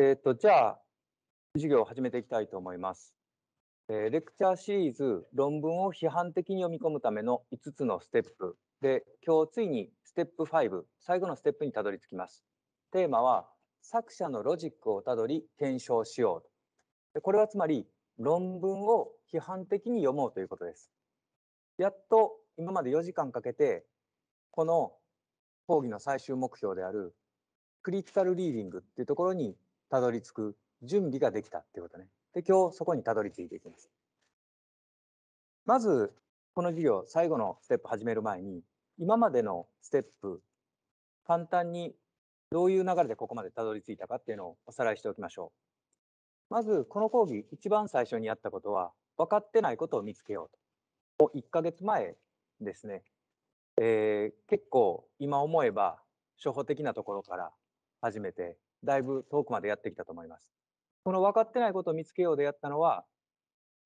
えっ、ー、と、じゃあ、授業を始めていきたいと思います。えー、レクチャーシリーズ、論文を批判的に読み込むための5つのステップで、今日ついにステップ5、最後のステップにたどり着きます。テーマは、作者のロジックをたどり検証しようと。これはつまり、論文を批判的に読もうということです。やっと今まで4時間かけて、この講義の最終目標である、クリティカルリーディングっていうところにたどり着く準備ができたっていうことね。で、今日そこにたどり着いていきます。まず、この授業、最後のステップ始める前に、今までのステップ、簡単にどういう流れでここまでたどり着いたかっていうのをおさらいしておきましょう。まず、この講義、一番最初にやったことは、分かってないことを見つけようと。もう1ヶ月前ですね、えー、結構今思えば初歩的なところから始めてだいぶ遠くまでやってきたと思います。この分かってないことを見つけようでやったのは、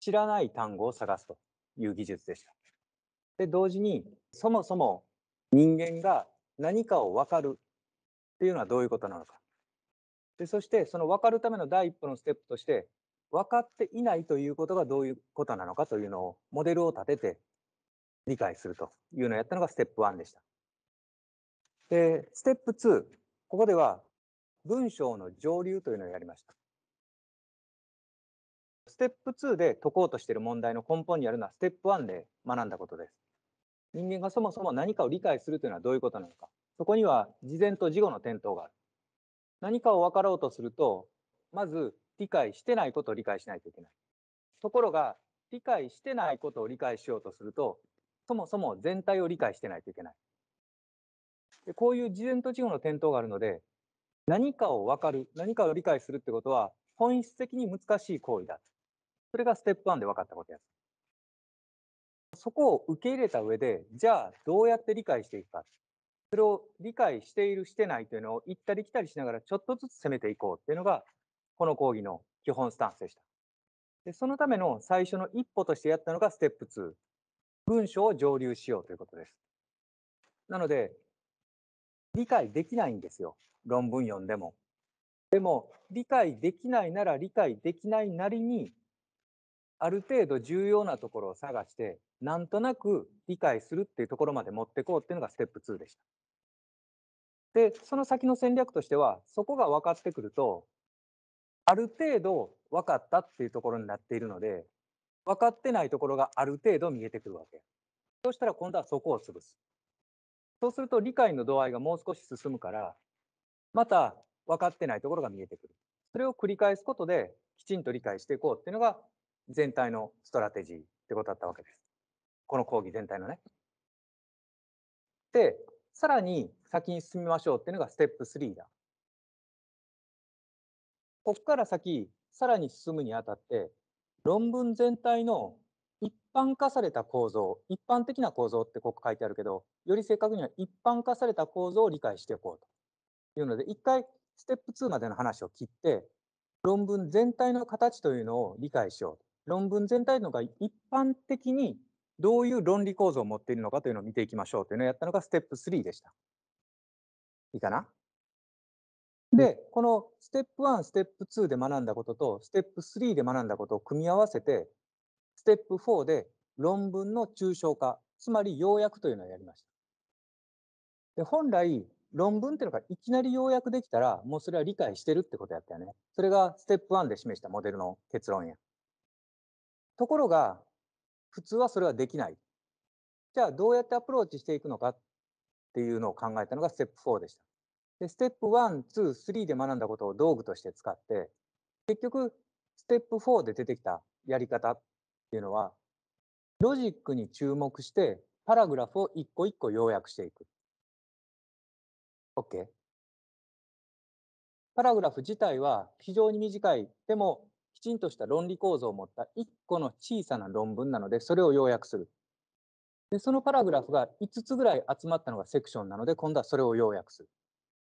知らない単語を探すという技術でした。で、同時に、そもそも人間が何かを分かるっていうのはどういうことなのか。で、そして、その分かるための第一歩のステップとして、分かっていないということがどういうことなのかというのを、モデルを立てて理解するというのをやったのがステップ1でした。で、ステップ2、ここでは文章の上流というのをやりました。ステップ2で解こうとしている問題の根本にあるのはステップ1で学んだことです。人間がそもそも何かを理解するというのはどういうことなのか。そこには事前と事後の点灯がある。何かを分かろうとすると、まず理解してないことを理解しないといけない。ところが、理解してないことを理解しようとすると、そもそも全体を理解してないといけない。でこういう事前と事後の点灯があるので、何かを分かる、何かを理解するってことは、本質的に難しい行為だ。それがステップ1で分かったことです。そこを受け入れた上で、じゃあどうやって理解していくか。それを理解している、してないというのを行ったり来たりしながらちょっとずつ攻めていこうっていうのが、この講義の基本スタンスでした。でそのための最初の一歩としてやったのがステップ2。文章を上流しようということです。なので、理解できないんですよ。論文読んでも。でも理解できないなら理解できないなりにある程度重要なところを探してなんとなく理解するっていうところまで持ってこうっていうのがステップ2でした。でその先の戦略としてはそこが分かってくるとある程度分かったっていうところになっているので分かってないところがある程度見えてくるわけ。そうしたら今度はそこを潰す。そうすると理解の度合いがもう少し進むからまた分かってないところが見えてくる。それを繰り返すことできちんと理解していこうっていうのが全体のストラテジーってことだったわけです。この講義全体のね。で、さらに先に進みましょうっていうのがステップ3だ。ここから先、さらに進むにあたって、論文全体の一般化された構造、一般的な構造ってここ書いてあるけど、より正確には一般化された構造を理解していこうと。いうので、一回ステップ2までの話を切って、論文全体の形というのを理解しよう。論文全体のが一般的にどういう論理構造を持っているのかというのを見ていきましょうというのをやったのがステップ3でした。いいかなで、このステップ1、ステップ2で学んだことと、ステップ3で学んだことを組み合わせて、ステップ4で論文の抽象化、つまり要約というのをやりました。で本来、論文っていうのがいきなり要約できたら、もうそれは理解してるってことやったよね。それがステップ1で示したモデルの結論や。ところが、普通はそれはできない。じゃあどうやってアプローチしていくのかっていうのを考えたのがステップ4でした。で、ステップ1、2、3で学んだことを道具として使って、結局、ステップ4で出てきたやり方っていうのは、ロジックに注目して、パラグラフを一個一個要約していく。OK。パラグラフ自体は非常に短い、でもきちんとした論理構造を持った1個の小さな論文なので、それを要約する。で、そのパラグラフが5つぐらい集まったのがセクションなので、今度はそれを要約する。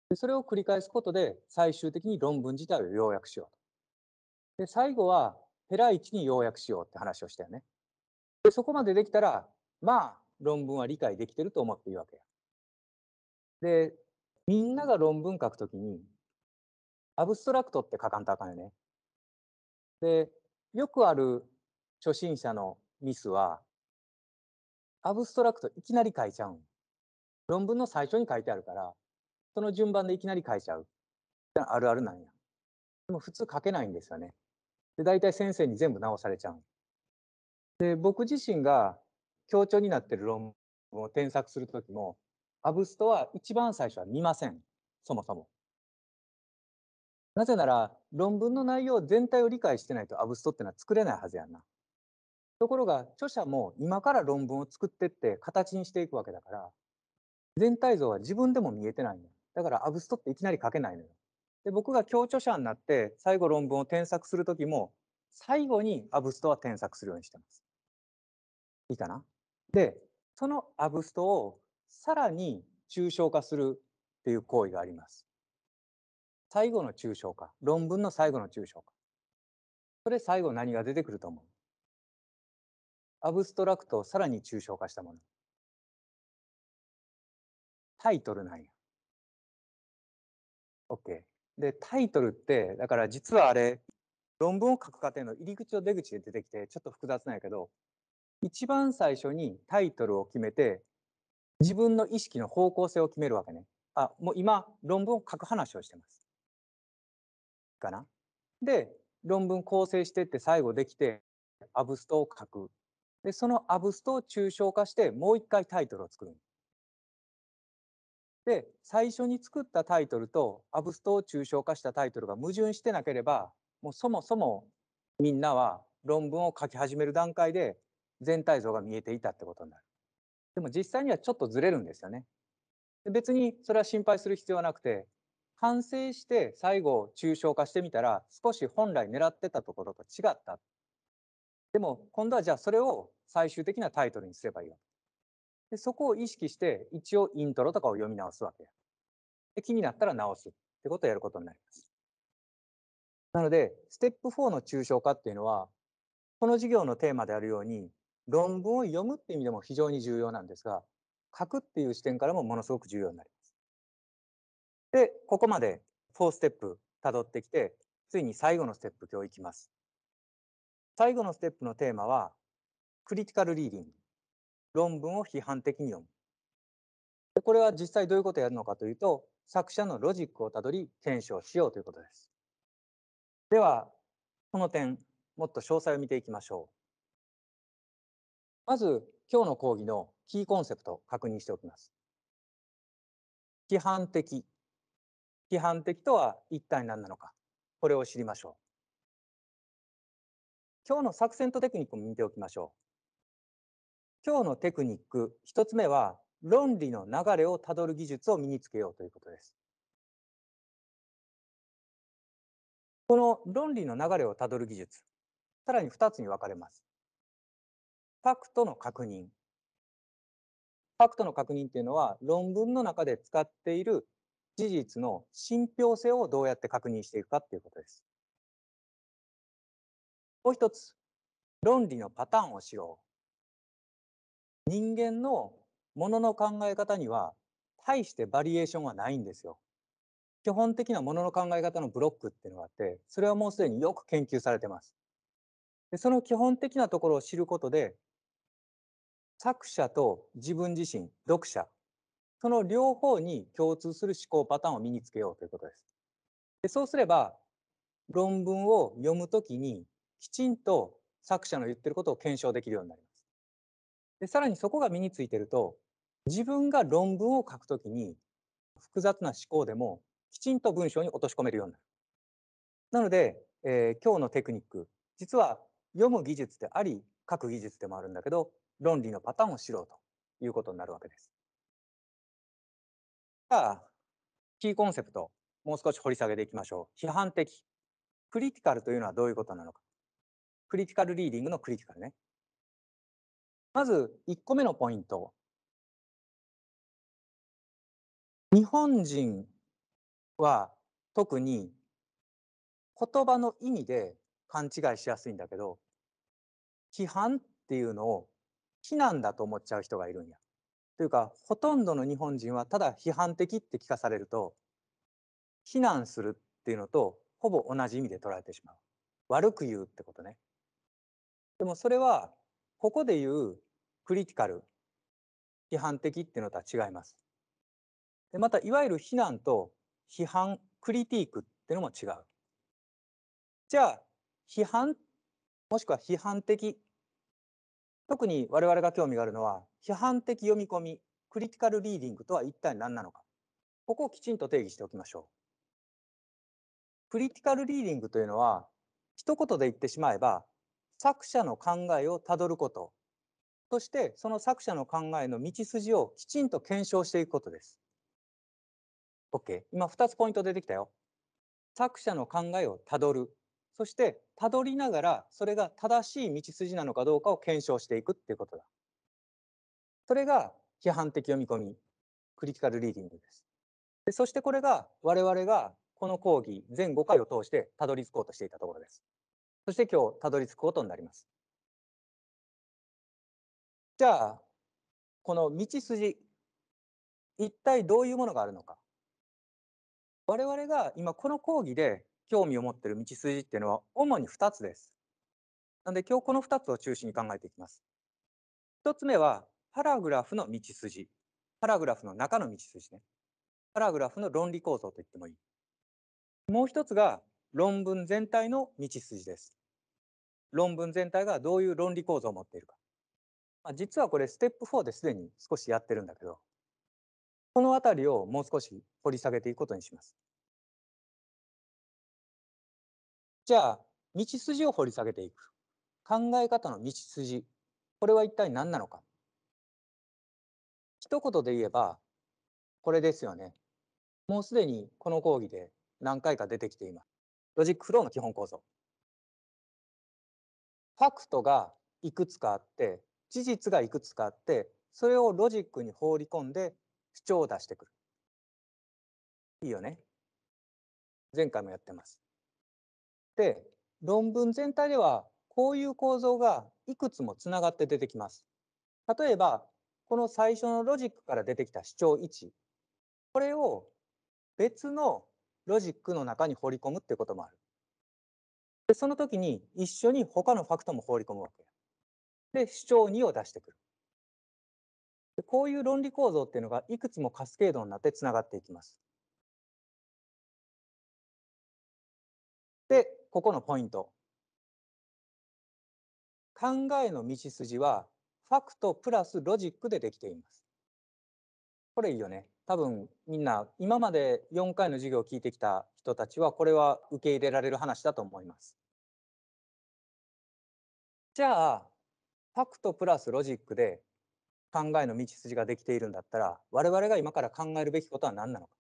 でそれを繰り返すことで、最終的に論文自体を要約しようと。で、最後は、ペラ1に要約しようって話をしたよね。で、そこまでできたら、まあ、論文は理解できてると思っていいわけや。で、みんなが論文書くときに、アブストラクトって書かんとあかんよね。で、よくある初心者のミスは、アブストラクトいきなり書いちゃう論文の最初に書いてあるから、その順番でいきなり書いちゃう。あるあるなんや。でも普通書けないんですよね。で、大体先生に全部直されちゃう。で、僕自身が強調になってる論文を添削するときも、アブストは一番最初は見ません。そもそも。なぜなら、論文の内容全体を理解してないとアブストってのは作れないはずやんな。ところが、著者も今から論文を作ってって形にしていくわけだから、全体像は自分でも見えてないんよ。だからアブストっていきなり書けないのよ。で、僕が共著者になって最後論文を添削する時も、最後にアブストは添削するようにしてます。いいかなで、そのアブストをさらに抽象化するっていう行為があります。最後の抽象化。論文の最後の抽象化。それ最後何が出てくると思うアブストラクトをさらに抽象化したもの。タイトルなんや。OK。で、タイトルって、だから実はあれ、論文を書く過程の入り口と出口で出てきて、ちょっと複雑なんやけど、一番最初にタイトルを決めて、自分の意識の方向性を決めるわけね。あ、もう今、論文を書く話をしてます。かな。で、論文構成してって最後できて、アブストを書く。で、そのアブストを抽象化して、もう一回タイトルを作る。で、最初に作ったタイトルと、アブストを抽象化したタイトルが矛盾してなければ、もうそもそもみんなは論文を書き始める段階で全体像が見えていたってことになる。でも実際にはちょっとずれるんですよね。別にそれは心配する必要はなくて、反省して最後抽象化してみたら、少し本来狙ってたところと違った。でも今度はじゃあそれを最終的なタイトルにすればいいよ。でそこを意識して一応イントロとかを読み直すわけや。で気になったら直すってことをやることになります。なので、ステップ4の抽象化っていうのは、この授業のテーマであるように、論文を読むって意味でも非常に重要なんですが、書くっていう視点からもものすごく重要になります。で、ここまで4ステップ辿ってきて、ついに最後のステップ今日行きます。最後のステップのテーマは、クリティカルリーディング。論文を批判的に読む。でこれは実際どういうことをやるのかというと、作者のロジックをたどり検証しようということです。では、この点、もっと詳細を見ていきましょう。まず、今日の講義のキーコンセプトを確認しておきます。批判的。批判的とは一体何なのか。これを知りましょう。今日の作戦とテクニックも見ておきましょう。今日のテクニック、一つ目は、論理の流れをたどる技術を身につけようということです。この論理の流れをたどる技術、さらに2つに分かれます。ファクトの確認。ファクトの確認っていうのは、論文の中で使っている事実の信憑性をどうやって確認していくかっていうことです。もう一つ、論理のパターンを知ろう。人間のものの考え方には、大してバリエーションはないんですよ。基本的なものの考え方のブロックっていうのがあって、それはもうすでによく研究されてます。でその基本的なところを知ることで、作者と自分自身、読者、その両方に共通する思考パターンを身につけようということです。でそうすれば、論文を読むときに、きちんと作者の言ってることを検証できるようになります。でさらにそこが身についてると、自分が論文を書くときに、複雑な思考でもきちんと文章に落とし込めるようになる。なので、えー、今日のテクニック、実は読む技術であり、書く技術でもあるんだけど、論理のパターンを知ろうということになるわけです。じゃあ、キーコンセプト、もう少し掘り下げていきましょう。批判的。クリティカルというのはどういうことなのか。クリティカルリーディングのクリティカルね。まず、1個目のポイント。日本人は特に言葉の意味で勘違いしやすいんだけど、批判っていうのを非難だと思っちゃう人がいるんや。というかほとんどの日本人はただ批判的って聞かされると非難するっていうのとほぼ同じ意味で捉えてしまう。悪く言うってことね。でもそれはここで言うクリティカル批判的っていうのとは違います。でまたいわゆる非難と批判クリティークっていうのも違う。じゃあ批判もしくは批判的特に我々が興味があるのは、批判的読み込み、クリティカルリーディングとは一体何なのか。ここをきちんと定義しておきましょう。クリティカルリーディングというのは、一言で言ってしまえば、作者の考えをたどること、そしてその作者の考えの道筋をきちんと検証していくことです。OK。今2つポイント出てきたよ。作者の考えをたどる。そしてたどりながらそれが正しい道筋なのかどうかを検証していくっていうことだ。それが批判的読み込み、クリティカルリーディングです。でそしてこれが我々がこの講義全5回を通してたどり着こうとしていたところです。そして今日たどり着くことになります。じゃあこの道筋一体どういうものがあるのか我々が今この講義で興味を持ってる道筋っていうのは主に2つです。なので今日この2つを中心に考えていきます。1つ目はパラグラフの道筋。パラグラフの中の道筋ね。パラグラフの論理構造と言ってもいい。もう1つが論文全体の道筋です。論文全体がどういう論理構造を持っているか。まあ、実はこれステップ4ですでに少しやってるんだけど、この辺りをもう少し掘り下げていくことにします。じゃあ道筋を掘り下げていく考え方の道筋これは一体何なのか一言で言えばこれですよねもうすでにこの講義で何回か出てきていますロジックフローの基本構造ファクトがいくつかあって事実がいくつかあってそれをロジックに放り込んで主張を出してくるいいよね前回もやってますって論文全体ではこういう構造がいくつもつながって出てきます。例えばこの最初のロジックから出てきた主張1これを別のロジックの中に放り込むってこともある。でその時に一緒に他のファクトも放り込むわけで主張2を出してくる。でこういう論理構造っていうのがいくつもカスケードになってつながっていきます。でここのポイント。考えの道筋はファクトプラスロジックでできています。これいいよね。多分みんな今まで4回の授業を聞いてきた人たちはこれは受け入れられる話だと思います。じゃあファクトプラスロジックで考えの道筋ができているんだったら我々が今から考えるべきことは何なのか。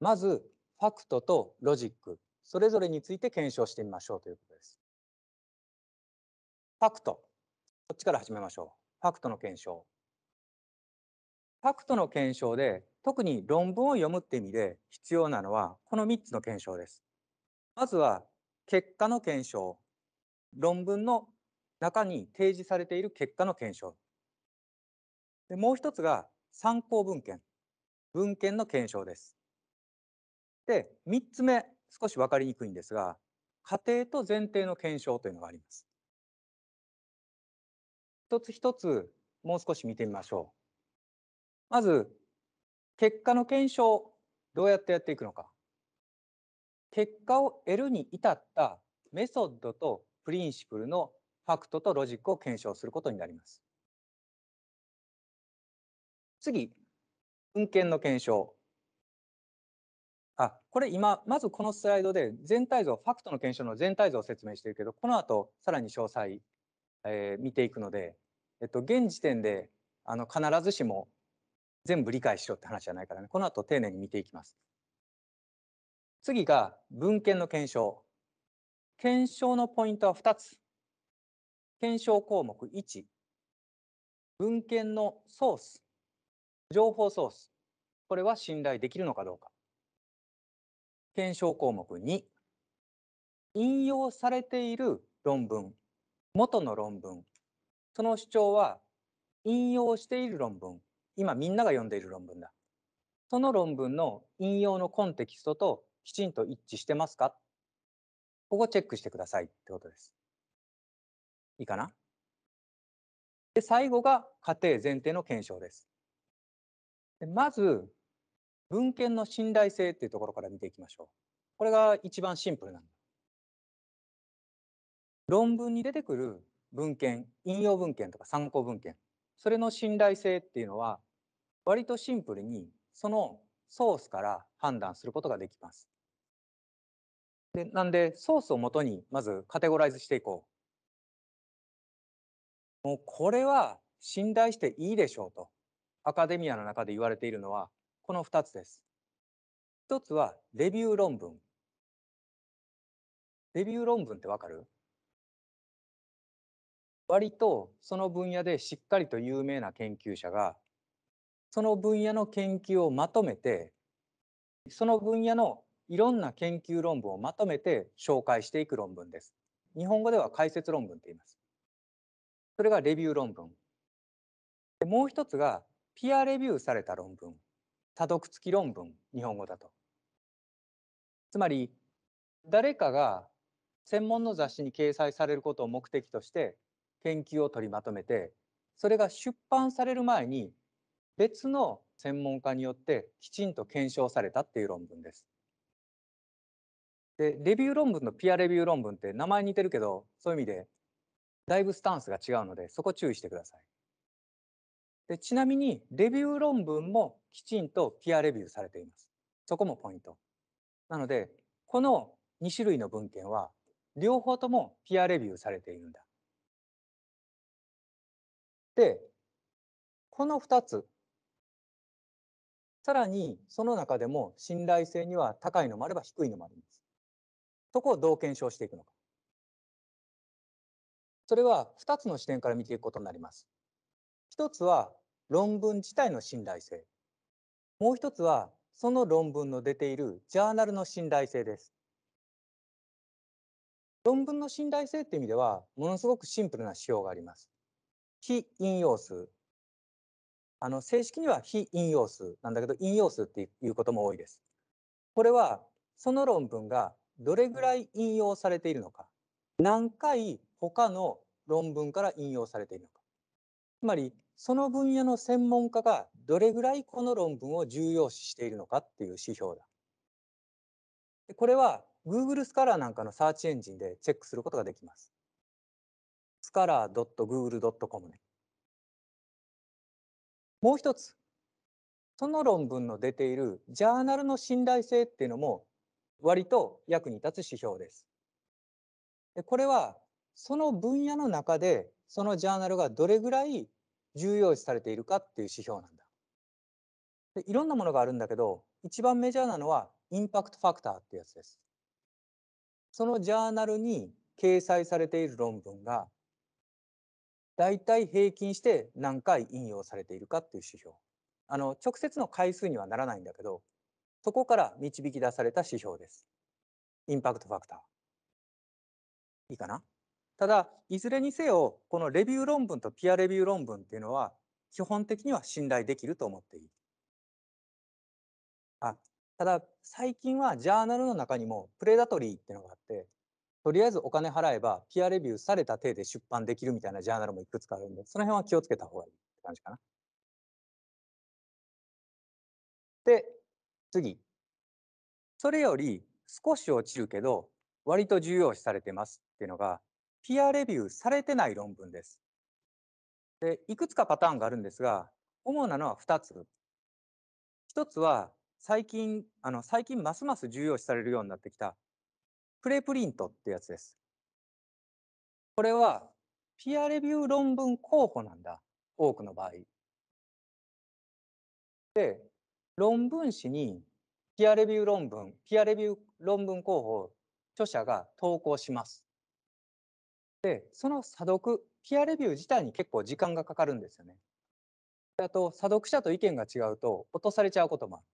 まずファクトとロジックそれぞれについて検証してみましょうということです。ファクト。こっちから始めましょう。ファクトの検証。ファクトの検証で、特に論文を読むって意味で必要なのは、この3つの検証です。まずは、結果の検証。論文の中に提示されている結果の検証。でもう一つが、参考文献。文献の検証です。で、3つ目、少し分かりにくいんですが仮定と前提の検証というのがあります。一つ一つもう少し見てみましょう。まず結果の検証どうやってやっていくのか。結果を得るに至ったメソッドとプリンシプルのファクトとロジックを検証することになります。次、文献の検証。あこれ今、まずこのスライドで全体像、ファクトの検証の全体像を説明しているけど、この後さらに詳細、えー、見ていくので、えっと、現時点であの必ずしも全部理解しろって話じゃないからね、この後丁寧に見ていきます。次が文献の検証。検証のポイントは2つ。検証項目1。文献のソース。情報ソース。これは信頼できるのかどうか。検証項目2引用されている論文元の論文その主張は引用している論文今みんなが読んでいる論文だその論文の引用のコンテキストときちんと一致してますかここチェックしてくださいってことです。いいかなで最後が仮定前提の検証です。でまず文献の信頼性っていうところから見ていきましょう。これが一番シンプルなんだ。論文に出てくる文献、引用文献とか参考文献、それの信頼性っていうのは、割とシンプルにそのソースから判断することができます。でなんで、ソースをもとにまずカテゴライズしていこう。もうこれは信頼していいでしょうと、アカデミアの中で言われているのは、この2つです。1つはレビュー論文。レビュー論文ってわかる割とその分野でしっかりと有名な研究者がその分野の研究をまとめてその分野のいろんな研究論文をまとめて紹介していく論文です。日本語では解説論文と言います。それがレビュー論文。もう一つがピアレビューされた論文。多読付き論文日本語だと。つまり誰かが専門の雑誌に掲載されることを目的として研究を取りまとめてそれが出版される前に別の専門家によってきちんと検証されたっていう論文です。でレビュー論文とピアレビュー論文って名前似てるけどそういう意味でだいぶスタンスが違うのでそこ注意してください。でちなみにレビュー論文もきちんとピアレビューされています。そこもポイント。なので、この2種類の文献は、両方ともピアレビューされているんだ。で、この2つ、さらにその中でも信頼性には高いのもあれば低いのもあります。そこをどう検証していくのか。それは2つの視点から見ていくことになります。1つは論文自体の信頼性。もう一つは、その論文の出ているジャーナルの信頼性です。論文の信頼性っていう意味では、ものすごくシンプルな指標があります。非引用数。あの、正式には非引用数なんだけど、引用数っていうことも多いです。これは、その論文がどれぐらい引用されているのか、何回他の論文から引用されているのか。つまりその分野の専門家がどれぐらいこの論文を重要視しているのかっていう指標だ。これは Google スカラーなんかのサーチエンジンでチェックすることができます。スカラー .google.com ね。もう一つ、その論文の出ているジャーナルの信頼性っていうのも割と役に立つ指標です。これはその分野の中でそのジャーナルがどれぐらい重要視されているかっていう指標なんだ。でいろんなものがあるんだけど一番メジャーなのはインパクトファクターってやつです。そのジャーナルに掲載されている論文がだいたい平均して何回引用されているかっていう指標。あの直接の回数にはならないんだけどそこから導き出された指標です。インパクトファクター。いいかなただいずれにせよこのレビュー論文とピアレビュー論文っていうのは基本的には信頼できると思っていい。あただ最近はジャーナルの中にもプレダトリーっていうのがあってとりあえずお金払えばピアレビューされた体で出版できるみたいなジャーナルもいくつかあるんでその辺は気をつけた方がいいって感じかな。で次それより少し落ちるけど割と重要視されてますっていうのがピアレビューされてない論文です。でいくつかパターンがあるんですが、主なのは2つ。1つは、最近、あの最近ますます重要視されるようになってきた、プレプリントってやつです。これは、ピアレビュー論文候補なんだ、多くの場合。で、論文誌にピアレビュー論文、ピアレビュー論文候補、著者が投稿します。で、その査読、ピアレビュー自体に結構時間がかかるんですよね。あと、査読者と意見が違うと落とされちゃうこともある。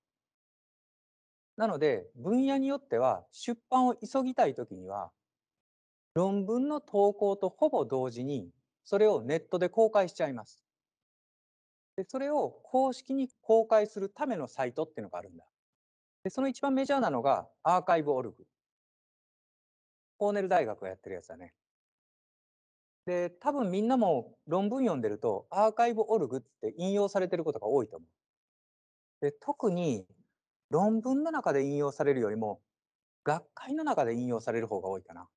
なので、分野によっては出版を急ぎたい時には、論文の投稿とほぼ同時に、それをネットで公開しちゃいます。で、それを公式に公開するためのサイトっていうのがあるんだ。で、その一番メジャーなのがアーカイブオルグ。コーネル大学がやってるやつだね。で、多分みんなも論文読んでると、アーカイブオルグって引用されてることが多いと思う。で、特に論文の中で引用されるよりも、学会の中で引用される方が多いかな。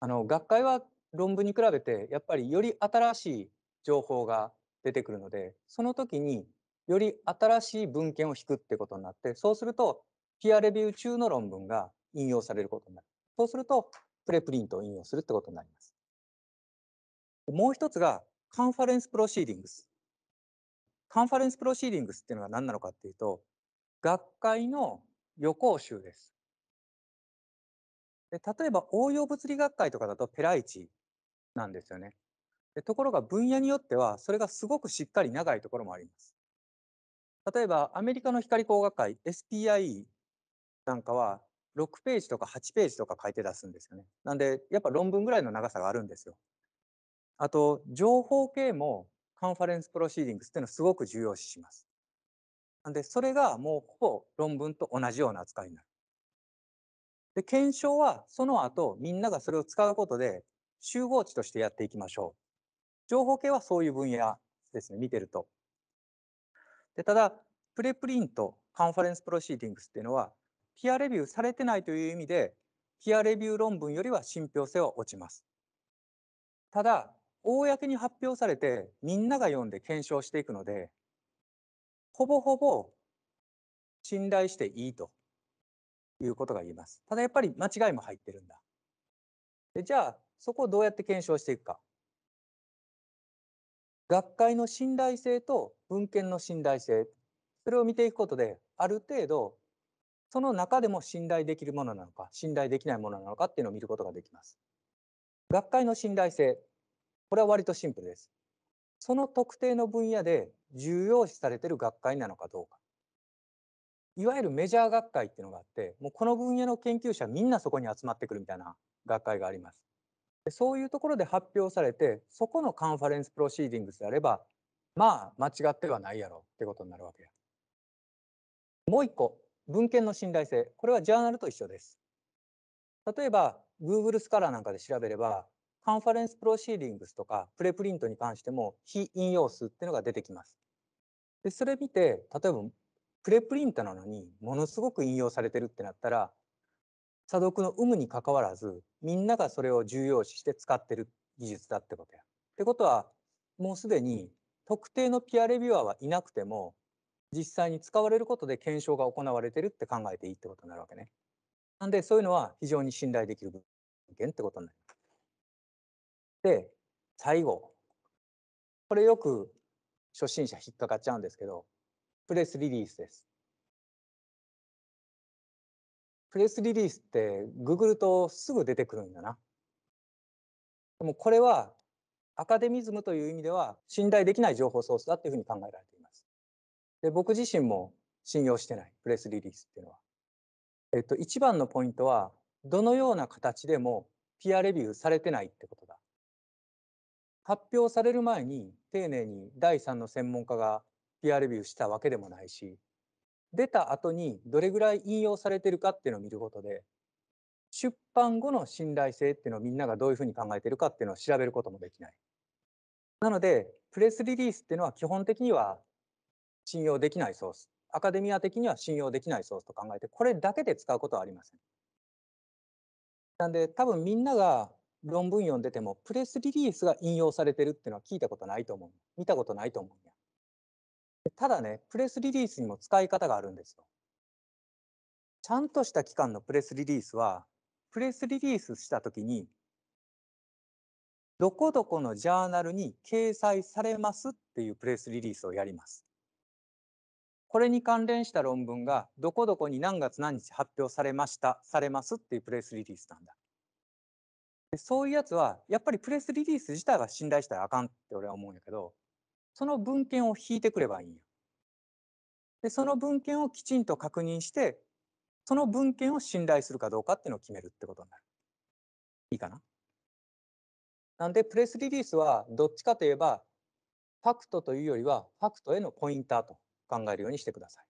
あの、学会は論文に比べて、やっぱりより新しい情報が出てくるので、その時により新しい文献を引くってことになって、そうすると、ピアレビュー中の論文が引用されることになる。そうすると、プレプリントを引用するってことになります。もう一つがカンファレンスプロシーディングス。カンファレンスプロシーディングスっていうのは何なのかっていうと、学会の予行集です。で例えば応用物理学会とかだとペライチなんですよねで。ところが分野によってはそれがすごくしっかり長いところもあります。例えばアメリカの光工学会 SPIE なんかは6ページとか8ページとか書いて出すんですよね。なんでやっぱ論文ぐらいの長さがあるんですよ。あと、情報系もカンファレンスプロシーディングスっていうのはすごく重要視します。なんで、それがもうほぼ論文と同じような扱いになる。で、検証はその後、みんながそれを使うことで集合値としてやっていきましょう。情報系はそういう分野ですね、見てると。で、ただ、プレプリント、カンファレンスプロシーディングスっていうのは、ピアレビューされてないという意味で、ピアレビュー論文よりは信憑性は落ちます。ただ、公に発表されてみんなが読んで検証していくのでほぼほぼ信頼していいということが言えます。ただやっぱり間違いも入ってるんだ。でじゃあそこをどうやって検証していくか。学会の信頼性と文献の信頼性それを見ていくことである程度その中でも信頼できるものなのか信頼できないものなのかっていうのを見ることができます。学会の信頼性これは割とシンプルです。その特定の分野で重要視されてる学会なのかどうか。いわゆるメジャー学会っていうのがあって、もうこの分野の研究者みんなそこに集まってくるみたいな学会があります。そういうところで発表されて、そこのカンファレンスプロシーディングスであれば、まあ間違ってはないやろってことになるわけや。もう一個、文献の信頼性。これはジャーナルと一緒です。例えば、Google スカラーなんかで調べれば、カンファレンスプロシーディングスとかプレプリントに関しても非引用数っていうのが出てきます。でそれ見て例えばプレプリントなのにものすごく引用されてるってなったら査読の有無にかかわらずみんながそれを重要視して使ってる技術だってことや。ってことはもうすでに特定のピアレビュアーはいなくても実際に使われることで検証が行われてるって考えていいってことになるわけね。なんでそういうのは非常に信頼できる文献ってことになります。で最後これよく初心者引っかかっちゃうんですけどプレスリリースです。プレスリリースってググるとすぐ出てくるんだな。でもこれはアカデミズムという意味では信頼できない情報ソースだっていうふうに考えられています。で僕自身も信用してないプレスリリースっていうのは。えっと、一番のポイントはどのような形でもピアレビューされてないってこと発表される前に丁寧に第3の専門家が PR レビューしたわけでもないし出た後にどれぐらい引用されてるかっていうのを見ることで出版後の信頼性っていうのをみんながどういうふうに考えてるかっていうのを調べることもできない。なのでプレスリリースっていうのは基本的には信用できないソースアカデミア的には信用できないソースと考えてこれだけで使うことはありません。なんで多分みんなが論文読んでてもプレスリリースが引用されてるっていうのは聞いたことないと思う見たことないと思うやただねプレスリリースにも使い方があるんですよちゃんとした期間のプレスリリースはプレスリリースした時にどこどこのジャーナルに掲載されますっていうプレスリリースをやります。これに関連した論文がどこどこに何月何日発表されました、されますっていうプレスリリースなんだ。そういうやつは、やっぱりプレスリリース自体が信頼したらあかんって俺は思うんやけど、その文献を引いてくればいいんや。で、その文献をきちんと確認して、その文献を信頼するかどうかっていうのを決めるってことになる。いいかななんで、プレスリリースはどっちかといえば、ファクトというよりは、ファクトへのポインターと考えるようにしてください。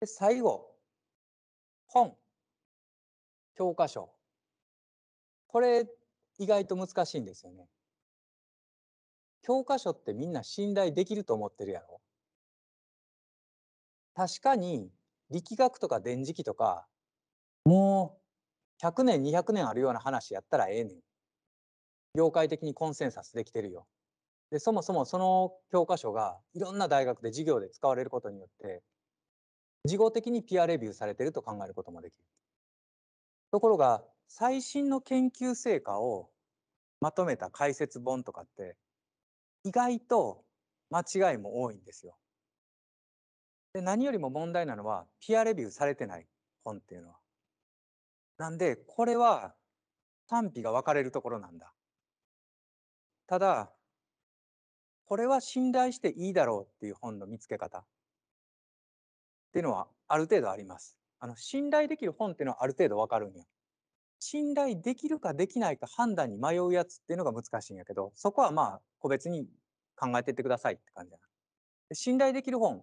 で最後、本。教科書。これ、意外と難しいんですよね。教科書ってみんな信頼できると思ってるやろ確かに力学とか電磁気とかもう100年200年あるような話やったらええねん。業界的にコンセンサスできてるよ。でそもそもその教科書がいろんな大学で授業で使われることによって事後的にピアレビューされてると考えることもできる。ところが最新の研究成果をまとめた解説本とかって意外と間違いも多いんですよ。で何よりも問題なのはピアレビューされてない本っていうのは。なんでこれは賛否が分かれるところなんだ。ただこれは信頼していいだろうっていう本の見つけ方っていうのはある程度あります。あの信頼できる本っていうのはある程度わかるんや。信頼できるかできないか判断に迷うやつっていうのが難しいんやけど、そこはまあ個別に考えていってくださいって感じやな。信頼できる本。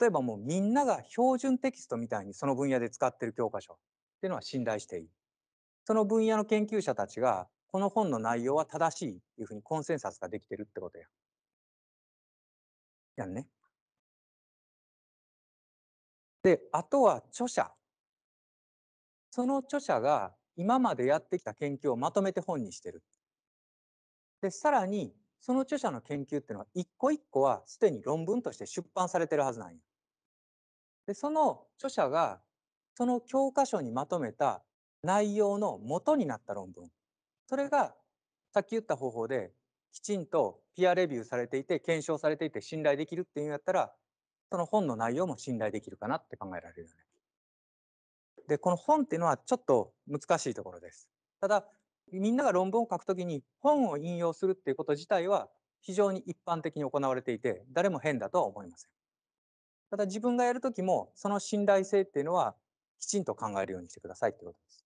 例えばもうみんなが標準テキストみたいにその分野で使ってる教科書っていうのは信頼していい。その分野の研究者たちがこの本の内容は正しいっていうふうにコンセンサスができてるってことや。やんね。で、あとは著者。その著者が今までやってきた研究をまとめて本にしてる。で、さらに、その著者の研究っていうのは、一個一個はすでに論文として出版されてるはずなんや。で、その著者が、その教科書にまとめた内容の元になった論文。それが、さっき言った方法で、きちんとピアレビューされていて、検証されていて、信頼できるっていうんやったら、その本の内容も信頼できるかなって考えられるよね。で、この本っていうのはちょっと難しいところです。ただ、みんなが論文を書くときに本を引用するっていうこと自体は非常に一般的に行われていて、誰も変だとは思いません。ただ自分がやるときも、その信頼性っていうのはきちんと考えるようにしてくださいってことです。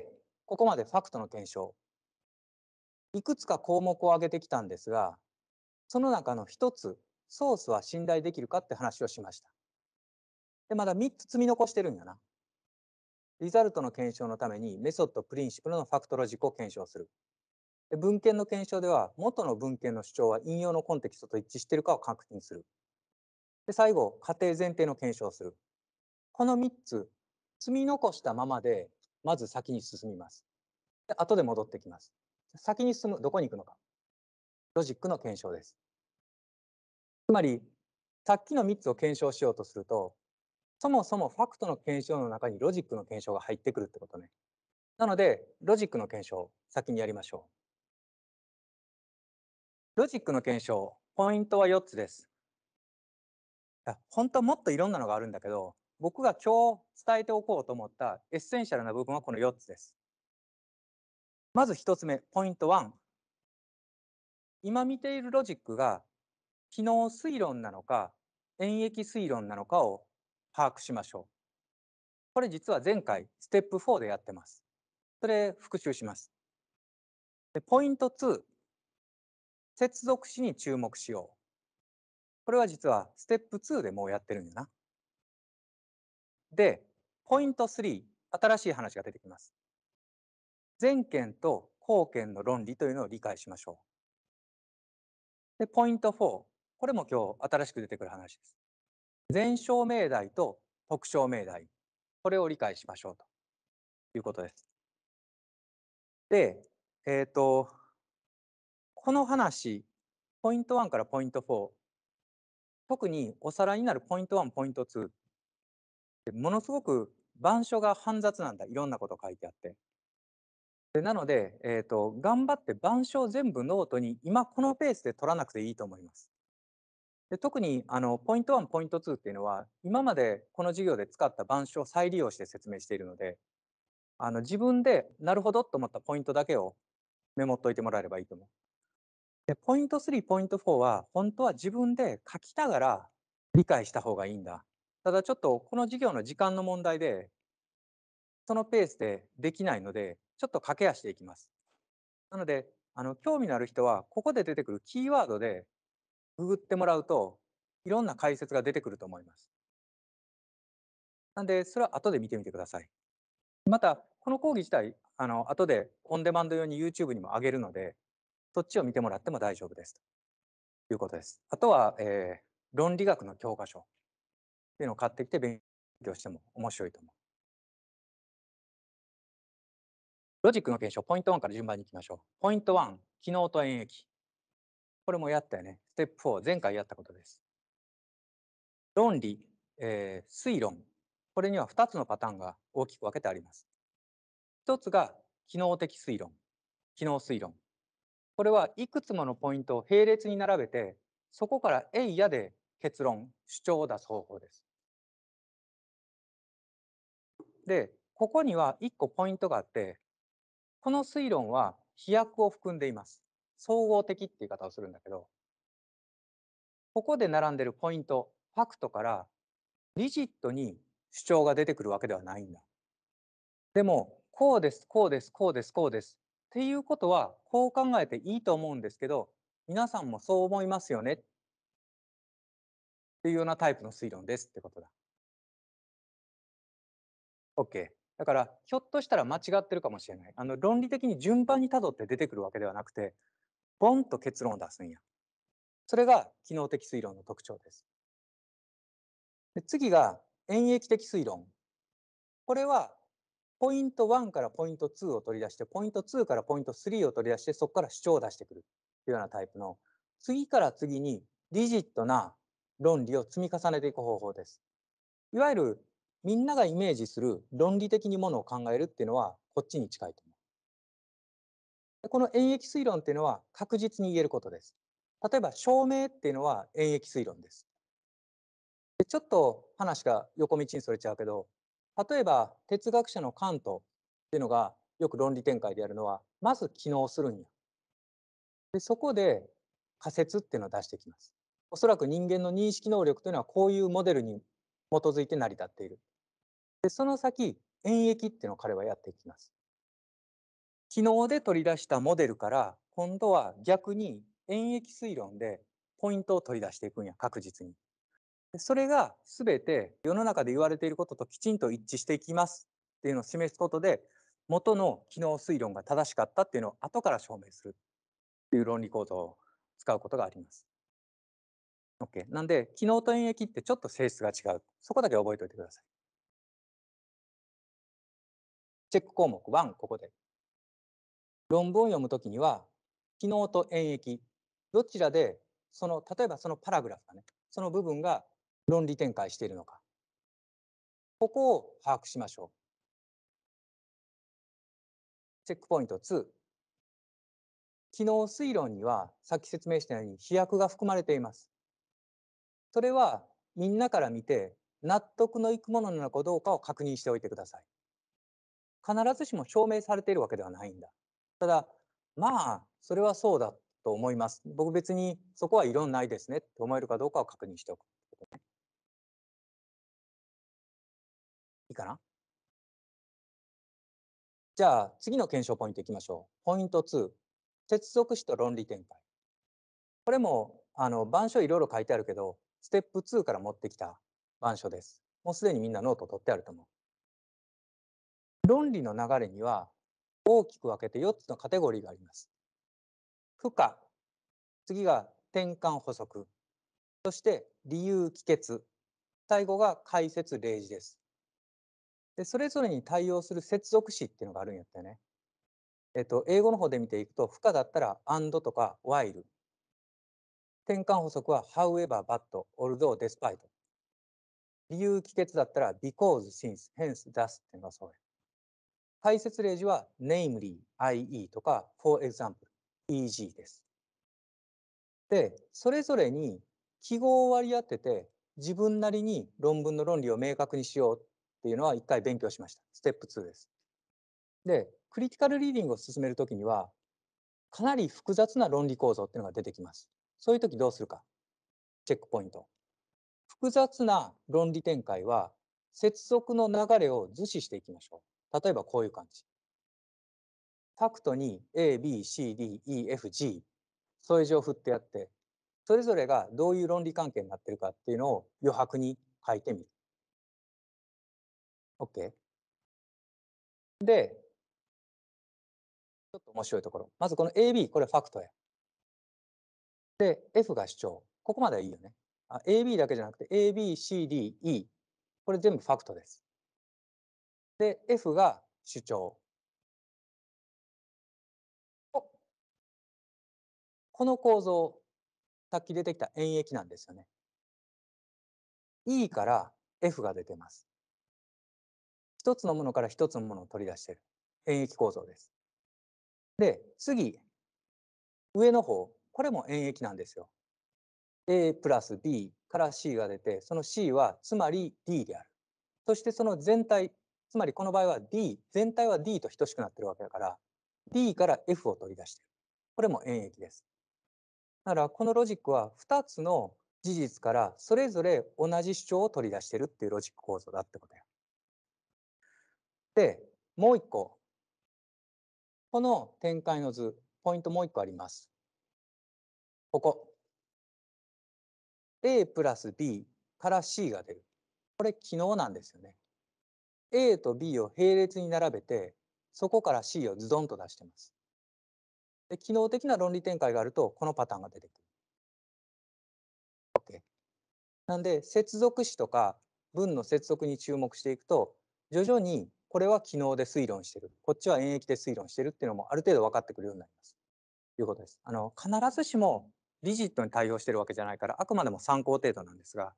で、ここまでファクトの検証。いくつか項目を挙げてきたんですが、その中の一つ、ソースは信頼できるかって話をしました。で、まだ3つ積み残してるんやな。リザルトの検証のためにメソッドプリンシプルのファクトロジックを検証する。で文献の検証では元の文献の主張は引用のコンテキストと一致しているかを確認する。で最後、仮定前提の検証をする。この3つ、積み残したままで、まず先に進みます。で後で戻ってきます。先に進む、どこに行くのか。ロジックの検証です。つまり、さっきの3つを検証しようとすると、そもそもファクトの検証の中にロジックの検証が入ってくるってことね。なので、ロジックの検証、先にやりましょう。ロジックの検証、ポイントは4つです。本当はもっといろんなのがあるんだけど、僕が今日伝えておこうと思ったエッセンシャルな部分はこの4つです。まず1つ目、ポイント1。今見ているロジックが機能推論なのか演疫推論なのかを把握しましょう。これ実は前回ステップ4でやってます。それ復習します。でポイント2、接続詞に注目しよう。これは実はステップ2でもうやってるんだな。で、ポイント3、新しい話が出てきます。前件と後件の論理というのを理解しましょう。で、ポイント4、これも今日新しく出てくる話です。全証命題と特徴命題、これを理解しましょうということです。で、えっ、ー、と、この話、ポイント1からポイント4、特におさらいになるポイント1、ポイント2、ものすごく板書が煩雑なんだ、いろんなこと書いてあって。でなので、えーと、頑張って板書を全部ノートに今このペースで取らなくていいと思います。で特にあのポイント1、ポイント2っていうのは、今までこの授業で使った板書を再利用して説明しているので、あの自分でなるほどと思ったポイントだけをメモっといてもらえればいいと思う。で、ポイント3、ポイント4は、本当は自分で書きながら理解した方がいいんだ。ただちょっとこの授業の時間の問題で、そのペースでできないので、ちょっと駆け足でいきます。なので、あの興味のある人は、ここで出てくるキーワードでググってもらうと、いろんな解説が出てくると思います。なんで、それは後で見てみてください。また、この講義自体、あの後でオンデマンド用に YouTube にも上げるので、そっちを見てもらっても大丈夫です。ということです。あとは、えー、論理学の教科書っていうのを買ってきて勉強しても面白いと思う。ロジックの検証、ポイント1から順番にいきましょう。ポイント1、機能と演疫。これもやったよね。ステップ4、前回やったことです。論理、えー、推論。これには2つのパターンが大きく分けてあります。1つが機能的推論、機能推論。これはいくつものポイントを並列に並べて、そこからえいやで結論、主張を出す方法です。で、ここには1個ポイントがあって、この推論は飛躍を含んでいます。総合的っていう言い方をするんだけど、ここで並んでるポイント、ファクトから、リジットに主張が出てくるわけではないんだ。でも、こうです、こうです、こうです、こうです。っていうことは、こう考えていいと思うんですけど、皆さんもそう思いますよね。っていうようなタイプの推論ですってことだ。OK。だから、ひょっとしたら間違ってるかもしれない。あの、論理的に順番にたどって出てくるわけではなくて、ポンと結論を出すんや。それが機能的推論の特徴です。で次が演疫的推論。これはポイント1からポイント2を取り出して、ポイント2からポイント3を取り出して、そこから主張を出してくるというようなタイプの、次から次にリジットな論理を積み重ねていく方法です。いわゆるみんながイメージする論理的にものを考えるっていうのは、こっちに近いと思います。この演疫推論っていうのは確実に言えることです。例えば、証明っていうのは演疫推論です。でちょっと話が横道にそれちゃうけど、例えば哲学者のカントっていうのがよく論理展開でやるのは、まず機能するんや。でそこで仮説っていうのを出してきます。おそらく人間の認識能力というのはこういうモデルに基づいて成り立っている。でその先、演疫っていうのを彼はやっていきます。昨日で取り出したモデルから今度は逆に演疫推論でポイントを取り出していくんや確実に。それが全て世の中で言われていることときちんと一致していきますっていうのを示すことで元の機能推論が正しかったっていうのを後から証明するっていう論理構造を使うことがあります。OK。なんで機能と演疫ってちょっと性質が違う。そこだけ覚えておいてください。チェック項目1、ここで。論文を読むときには、機能と演繹、どちらで、その、例えばそのパラグラフがね、その部分が論理展開しているのか。ここを把握しましょう。チェックポイント2。機能推論には、さっき説明したように飛躍が含まれています。それは、みんなから見て、納得のいくものなのかどうかを確認しておいてください。必ずしも証明されているわけではないんだ。ただ、まあ、それはそうだと思います。僕別にそこは異論ないですねって思えるかどうかを確認しておく。いいかなじゃあ次の検証ポイントいきましょう。ポイント2、接続詞と論理展開。これもあの版書いろいろ書いてあるけど、ステップ2から持ってきた版書です。もうすでにみんなノート取ってあると思う。論理の流れには大きく分けて4つのカテゴリーがあります。負荷、次が転換補足、そして理由帰結、最後が解説例示です。で、それぞれに対応する接続詞っていうのがあるんやったよね。えっと、英語の方で見ていくと、負荷だったら and とか while。転換補足は however, but, although, despite。理由帰結だったら because, since, hence, thus っていうのがそうや。解説例示は namely, ie とか for example, eg です。で、それぞれに記号を割り当てて自分なりに論文の論理を明確にしようっていうのは一回勉強しました。ステップ2です。で、クリティカルリーディングを進めるときにはかなり複雑な論理構造っていうのが出てきます。そういうときどうするか。チェックポイント。複雑な論理展開は接続の流れを図示していきましょう。例えばこういう感じ。ファクトに A、B、C、D、E、F、G、添え字を振ってやって、それぞれがどういう論理関係になってるかっていうのを余白に書いてみる。OK? で、ちょっと面白いところ。まずこの AB、これファクトや。で、F が主張。ここまではいいよね。AB だけじゃなくて ABCDE。これ全部ファクトです。で F が主張この構造さっき出てきた演液なんですよね E から F が出てます一つのものから一つのものを取り出している演液構造ですで次上の方これも演液なんですよ A プラス B から C が出てその C はつまり D であるそしてその全体つまりこの場合は D、全体は D と等しくなってるわけだから、D から F を取り出してる。これも演液です。だからこのロジックは2つの事実からそれぞれ同じ主張を取り出してるっていうロジック構造だってことや。で、もう一個。この展開の図、ポイントもう一個あります。ここ。A プラス B から C が出る。これ、昨日なんですよね。A と B を並列に並べて、そこから C をズドンと出してます。で機能的な論理展開があると、このパターンが出てくる。OK。なんで、接続詞とか文の接続に注目していくと、徐々にこれは機能で推論してる。こっちは演疫で推論してるっていうのもある程度分かってくるようになります。ということです。あの、必ずしもリジットに対応してるわけじゃないから、あくまでも参考程度なんですが、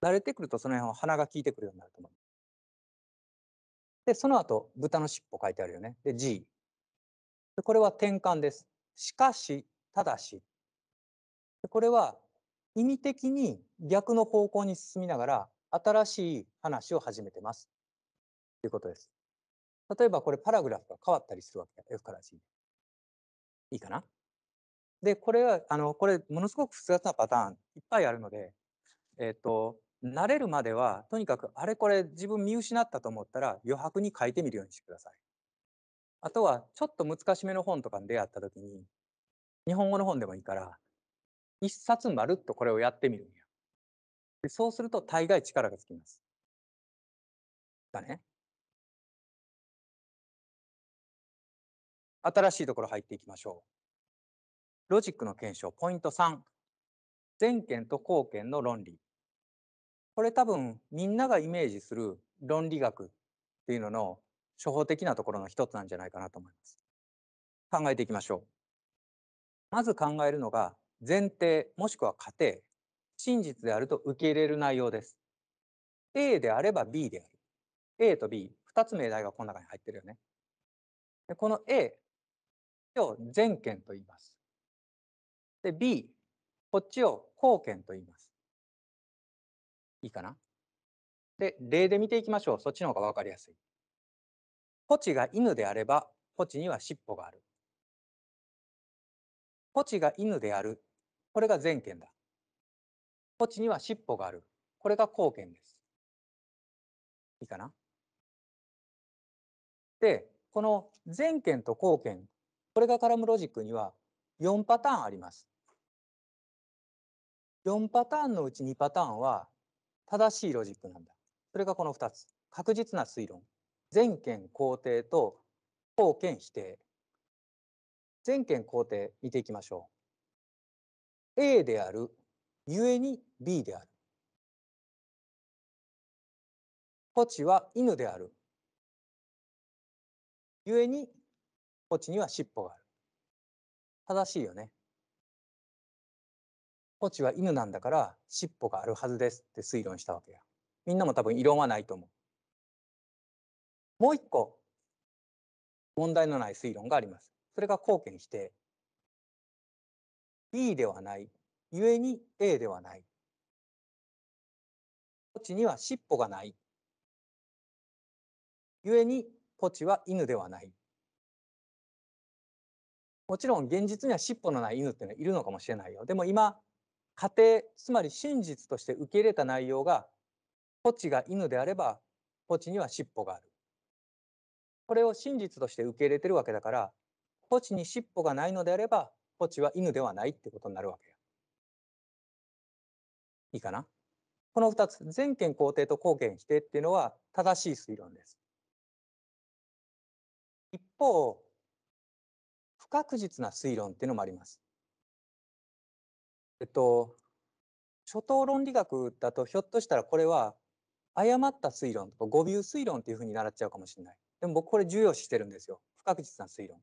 慣れてくるとその辺は鼻が効いてくるようになると思います。で、その後、豚の尻尾書いてあるよね。で、G。これは転換です。しかし、ただし。これは意味的に逆の方向に進みながら、新しい話を始めてます。ということです。例えばこれパラグラフが変わったりするわけ。F から G。いいかなで、これは、あの、これ、ものすごく複雑なパターン、いっぱいあるので、えっ、ー、と、慣れるまでは、とにかくあれこれ自分見失ったと思ったら余白に書いてみるようにしてください。あとは、ちょっと難しめの本とかに出会った時に、日本語の本でもいいから、一冊まるっとこれをやってみるんや。でそうすると大概力がつきます。だね。新しいところ入っていきましょう。ロジックの検証、ポイント3。全権と貢献の論理。これ多分みんながイメージする論理学っていうのの初歩的なところの一つなんじゃないかなと思います。考えていきましょう。まず考えるのが前提もしくは仮定真実であると受け入れる内容です。A であれば B である。A と B、2つ命題がこの中に入ってるよね。でこの A を全権と言います。で、B、こっちを後見と言います。いいかなで、例で見ていきましょう。そっちの方が分かりやすい。ポチが犬であれば、ポチには尻尾がある。ポチが犬である。これが前件だ。ポチには尻尾がある。これが後件です。いいかなで、この前件と後件、これが絡むロジックには4パターンあります。4パターンのうち2パターンは正しいロジックなんだ。それがこの2つ。確実な推論。全権肯定と後見否定。全権肯定見ていきましょう。A である、ゆえに B である。ポチは犬である。ゆえに、ポチには尻尾がある。正しいよね。ポチは犬なんだから尻尾があるはずですって推論したわけや。みんなも多分異論はないと思う。もう一個問題のない推論があります。それが貢献否定。B ではない。故に A ではない。ポチには尻尾がない。故にポチは犬ではない。もちろん現実には尻尾のない犬っていうのはいるのかもしれないよ。でも今仮定つまり真実として受け入れた内容がポチが犬であればポチには尻尾がある。これを真実として受け入れてるわけだからポチに尻尾がないのであればポチは犬ではないってことになるわけや。いいかなこの2つ全権肯定と後見否定っていうのは正しい推論です。一方不確実な推論っていうのもあります。えっと、初等論理学だとひょっとしたらこれは誤った推論とか誤謬推論っていうふうに習っちゃうかもしれない。でも僕これ重要視してるんですよ。不確実な推論。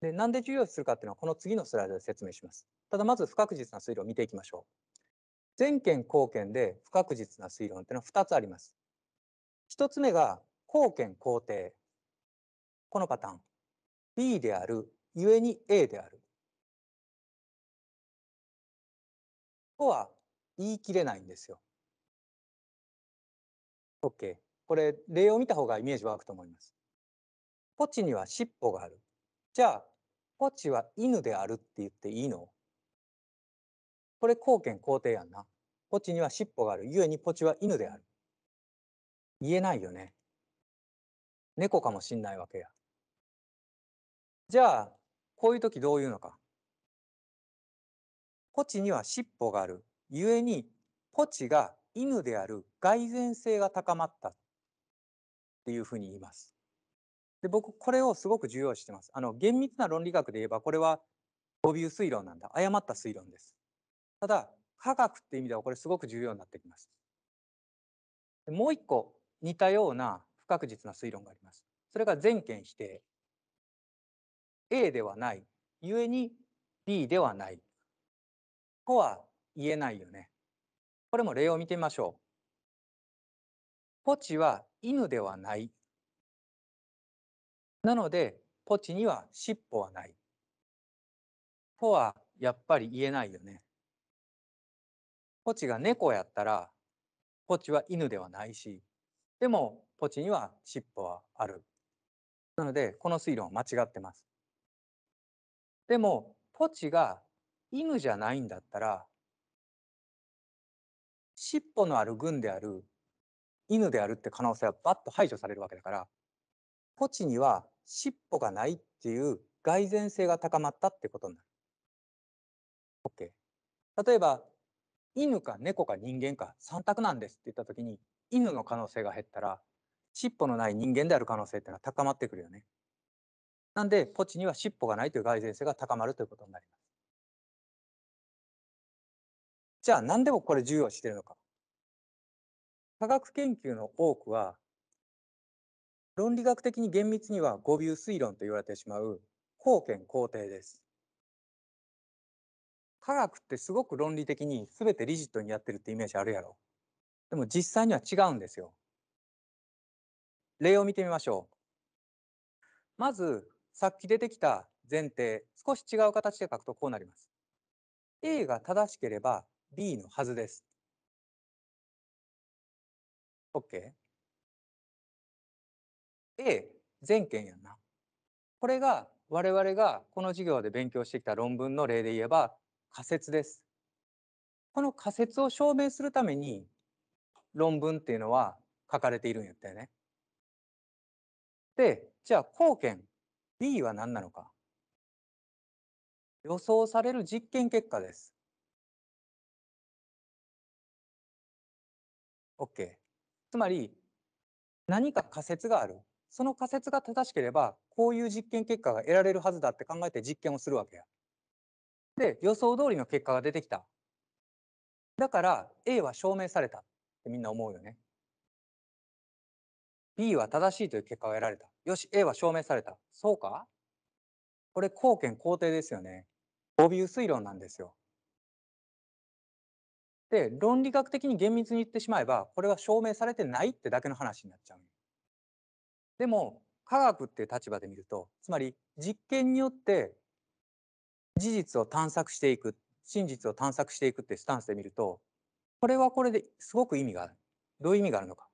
で、なんで重要視するかっていうのはこの次のスライドで説明します。ただまず不確実な推論を見ていきましょう。全権後見で不確実な推論っていうのは2つあります。1つ目が後見後定。このパターン。B である、ゆえに A である。とは言い切れないんですよ。OK。これ、例を見た方がイメージ湧くと思います。ポチには尻尾がある。じゃあ、ポチは犬であるって言っていいのこれ、貢献肯定やんな。ポチには尻尾がある。ゆえにポチは犬である。言えないよね。猫かもしんないわけや。じゃあ、こういう時どういうのか。ポチには尻尾がある。故に、ポチが犬である蓋然性が高まったっていうふうに言います。で僕これをすごく重要視してます。あの厳密な論理学で言えばこれは誤ー推論なんだ誤った推論です。ただ科学って意味ではこれすごく重要になってきます。もう一個似たような不確実な推論があります。それが全権否定。A ではない故に B ではないとは言えないよね。これも例を見てみましょう。ポチは犬ではない。なので、ポチには尻尾はない。とはやっぱり言えないよね。ポチが猫やったら、ポチは犬ではないし、でもポチには尻尾はある。なので、この推論は間違ってます。でも、ポチが犬じゃないんだったら尻尾のある群である犬であるって可能性はバッと排除されるわけだからポチには尻尾がないっていう蓋然性が高まったってことになる。OK。例えば犬か猫か人間か3択なんですって言った時に犬の可能性が減ったら尻尾のない人間である可能性ってのは高まってくるよね。なんでポチには尻尾がないという蓋然性が高まるということになります。じゃあ何でもこれ重要視してるのか。科学研究の多くは、論理学的に厳密には誤謬推論と言われてしまう貢献後定です。科学ってすごく論理的に全てリジットにやってるってイメージあるやろ。でも実際には違うんですよ。例を見てみましょう。まず、さっき出てきた前提、少し違う形で書くとこうなります。A が正しければ B のはずです。OK? A、全件やんな。これが我々がこの授業で勉強してきた論文の例で言えば仮説です。この仮説を証明するために論文っていうのは書かれているんやったよね。で、じゃあ貢献 B は何なのか。予想される実験結果です。OK。つまり、何か仮説がある。その仮説が正しければ、こういう実験結果が得られるはずだって考えて実験をするわけや。で、予想通りの結果が出てきた。だから、A は証明されたってみんな思うよね。B は正しいという結果が得られた。よし、A は証明された。そうかこれ、貢献肯定ですよね。オビウス理論なんですよ。で論理学的に厳密に言ってしまえばこれは証明されてないってだけの話になっちゃう。でも科学っていう立場で見るとつまり実験によって事実を探索していく真実を探索していくってスタンスで見るとこれはこれですごく意味がある。どういう意味があるのか。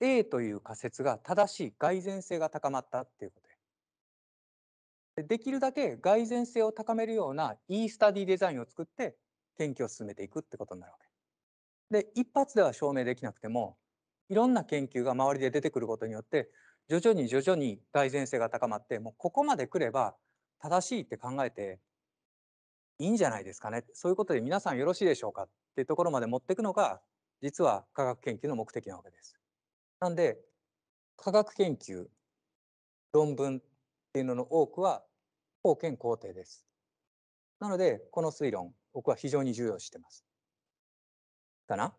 A という仮説が正しい蓋然性が高まったっていうことで。できるだけ蓋然性を高めるようないいスタディデザインを作って研究を進めていくってことになるわけ。で一発では証明できなくてもいろんな研究が周りで出てくることによって徐々に徐々に蓋然性が高まってもうここまで来れば正しいって考えていいんじゃないですかねそういうことで皆さんよろしいでしょうかっていうところまで持っていくのが実は科学研究の目的なわけです。なんで科学研究論文っていうのの多くは後見工程です。なのでこの推論僕は非常に重要してます。かな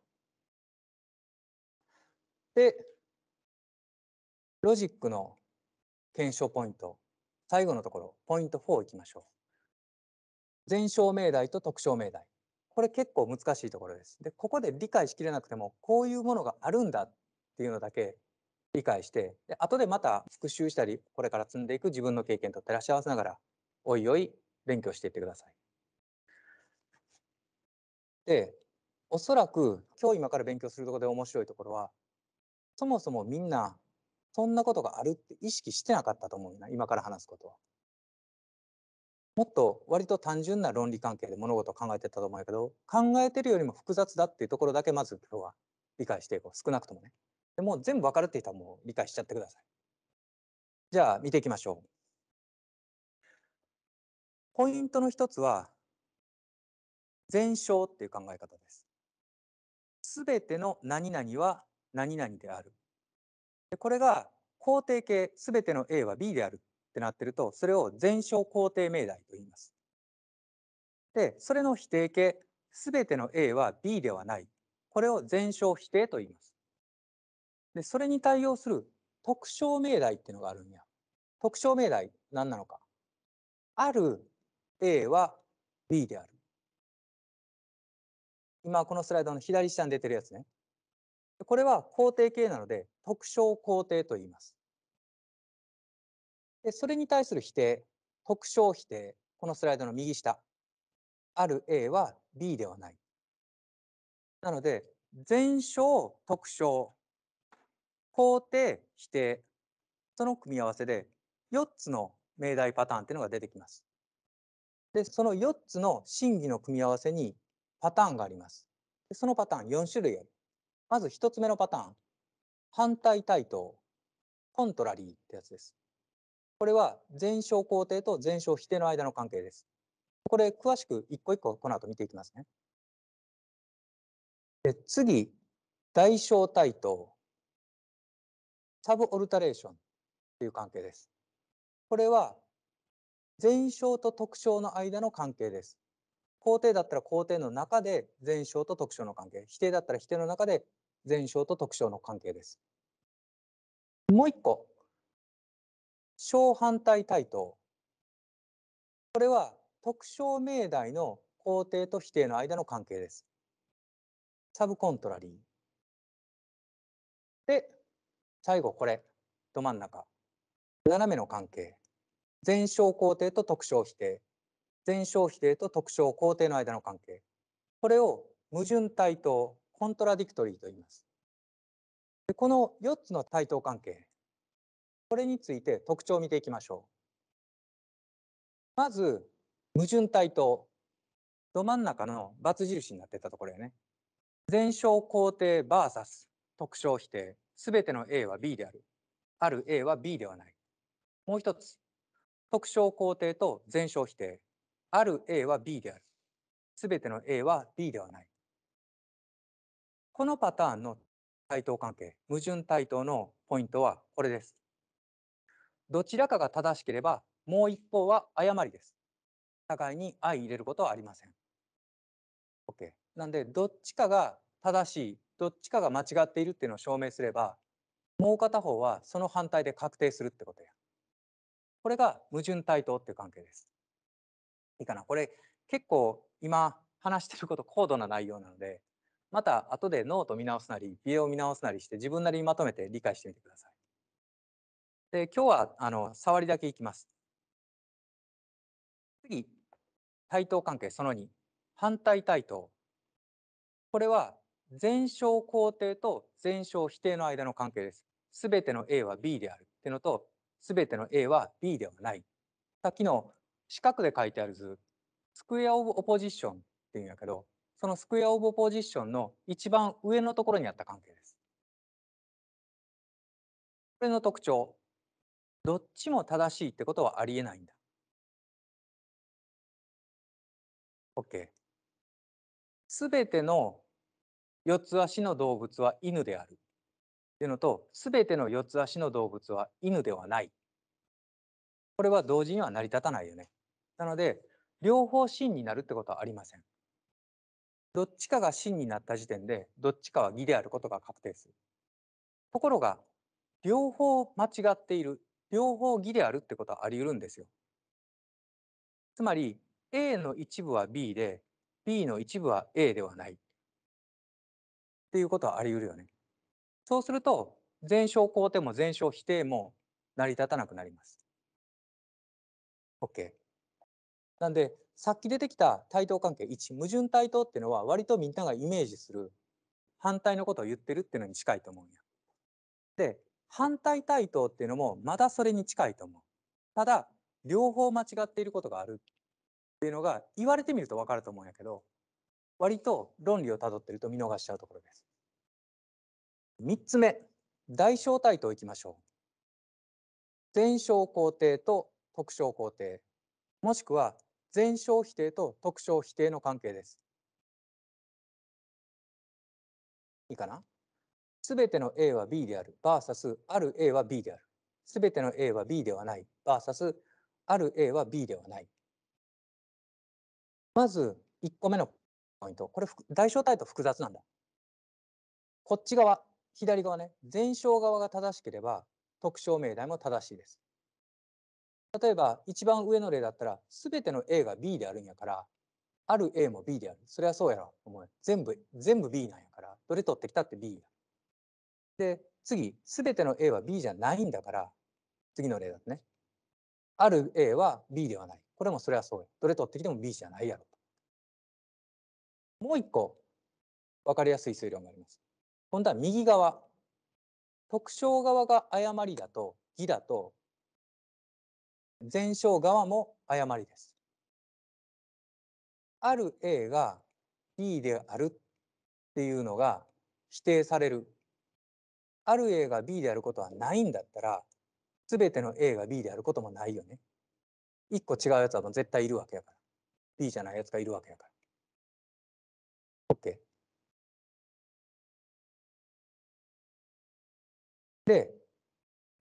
で、ロジックの検証ポイント、最後のところ、ポイント4いきましょう。全証命題と特証命題。これ結構難しいところです。で、ここで理解しきれなくても、こういうものがあるんだっていうのだけ理解して、で後でまた復習したり、これから積んでいく自分の経験と照らし合わせながら、おいおい勉強していってください。でおそらく今日今から勉強するところで面白いところはそもそもみんなそんなことがあるって意識してなかったと思うな今から話すことは。もっと割と単純な論理関係で物事を考えてたと思うけど考えてるよりも複雑だっていうところだけまず今日は理解していこう少なくともね。でも全部分かるって人はもう理解しちゃってください。じゃあ見ていきましょう。ポイントの一つは全称っていう考え方です。すべての何々は何々である。でこれが肯定形、すべての A は B であるってなってると、それを全称肯定命題と言います。で、それの否定形、すべての A は B ではない。これを全称否定と言います。で、それに対応する特徴命題っていうのがあるんや。特徴命題、何なのか。ある A は B である。今このスライドの左下に出てるやつね。これは肯定形なので、特徴肯定と言います。でそれに対する否定、特徴否定、このスライドの右下。ある A は B ではない。なので、全哨、特徴、肯定、否定、その組み合わせで4つの命題パターンっていうのが出てきます。で、その4つの真偽の組み合わせにパターンがあります。そのパターン4種類ある。まず1つ目のパターン。反対対等。コントラリーってやつです。これは前哨肯定と前哨否定の間の関係です。これ詳しく一個一個この後見ていきますね。で次、代償対等。サブオルタレーションという関係です。これは前哨と特徴の間の関係です。肯定だったら肯定の中で前哨と特徴の関係否定だったら否定の中で前哨と特徴の関係です。もう一個小反対対等これは特徴命題の肯定と否定の間の関係です。サブコントラリー。で最後これど真ん中斜めの関係前哨肯定と特徴否定前哨否定と特徴肯定の間の関係これを矛盾対等コントラディクトリーと言いますこの4つの対等関係これについて特徴を見ていきましょうまず矛盾対等ど真ん中の×印になってたところよね前哨肯定 VS 特徴否定すべての A は B であるある A は B ではないもう一つ特徴肯定と前哨否定ある A は B である。すべての A は B ではない。このパターンの対等関係、矛盾対等のポイントはこれです。どちらかが正しければ、もう一方は誤りです。互いに相入れることはありません。OK。なんで、どっちかが正しい、どっちかが間違っているっていうのを証明すれば、もう片方はその反対で確定するってことや。これが矛盾対等っていう関係です。いいかな。これ結構今話してること高度な内容なので、また後でノート見直すなり、ビデオ見直すなりして自分なりにまとめて理解してみてください。で、今日はあの触りだけいきます。次、対等関係その2、反対対等。これは全称肯定と全哨否定の間の関係です。すべての A は B であるっていうのと、すべての A は B ではない。さっきの四角で書いてある図スクエア・オブ・オポジションっていうんやけどそのスクエア・オブ・オポジションの一番上のところにあった関係です。これの特徴どっちも正しいってことはありえないんだ。OK。すべての四つ足の動物は犬である。っていうのと、すべての四つ足の動物は犬ではない。これは同時には成り立たないよね。なので、両方真になるってことはありません。どっちかが真になった時点で、どっちかは偽であることが確定する。ところが、両方間違っている、両方偽であるってことはあり得るんですよ。つまり、A の一部は B で、B の一部は A ではない。っていうことはあり得るよね。そうすると、全証肯定も全証否定も成り立たなくなります。OK。なんでさっき出てきた対等関係1矛盾対等っていうのは割とみんながイメージする反対のことを言ってるっていうのに近いと思うんや。で反対対等っていうのもまだそれに近いと思う。ただ両方間違っていることがあるっていうのが言われてみると分かると思うんやけど割と論理をたどってると見逃しちゃうところです。3つ目大小対等いきましょう。前小皇帝と特小皇帝もしくは全小否定と特徴否定の関係です。いいかなすべての A は B である、VS ある A は B である。すべての A は B ではない、VS ある A は B ではない。まず1個目のポイント。これ、代償態と複雑なんだ。こっち側、左側ね、前哨側が正しければ、特徴命題も正しいです。例えば一番上の例だったら全ての A が B であるんやからある A も B であるそれはそうやろお前全部全部 B なんやからどれ取ってきたって B やで次全ての A は B じゃないんだから次の例だとねある A は B ではないこれもそれはそうやどれ取ってきても B じゃないやろもう一個分かりやすい数量があります今度は右側特徴側が誤りだと偽だと前哨側も誤りです。ある A が B であるっていうのが否定される。ある A が B であることはないんだったら、すべての A が B であることもないよね。一個違うやつはもう絶対いるわけやから。B じゃないやつがいるわけやから。OK。で、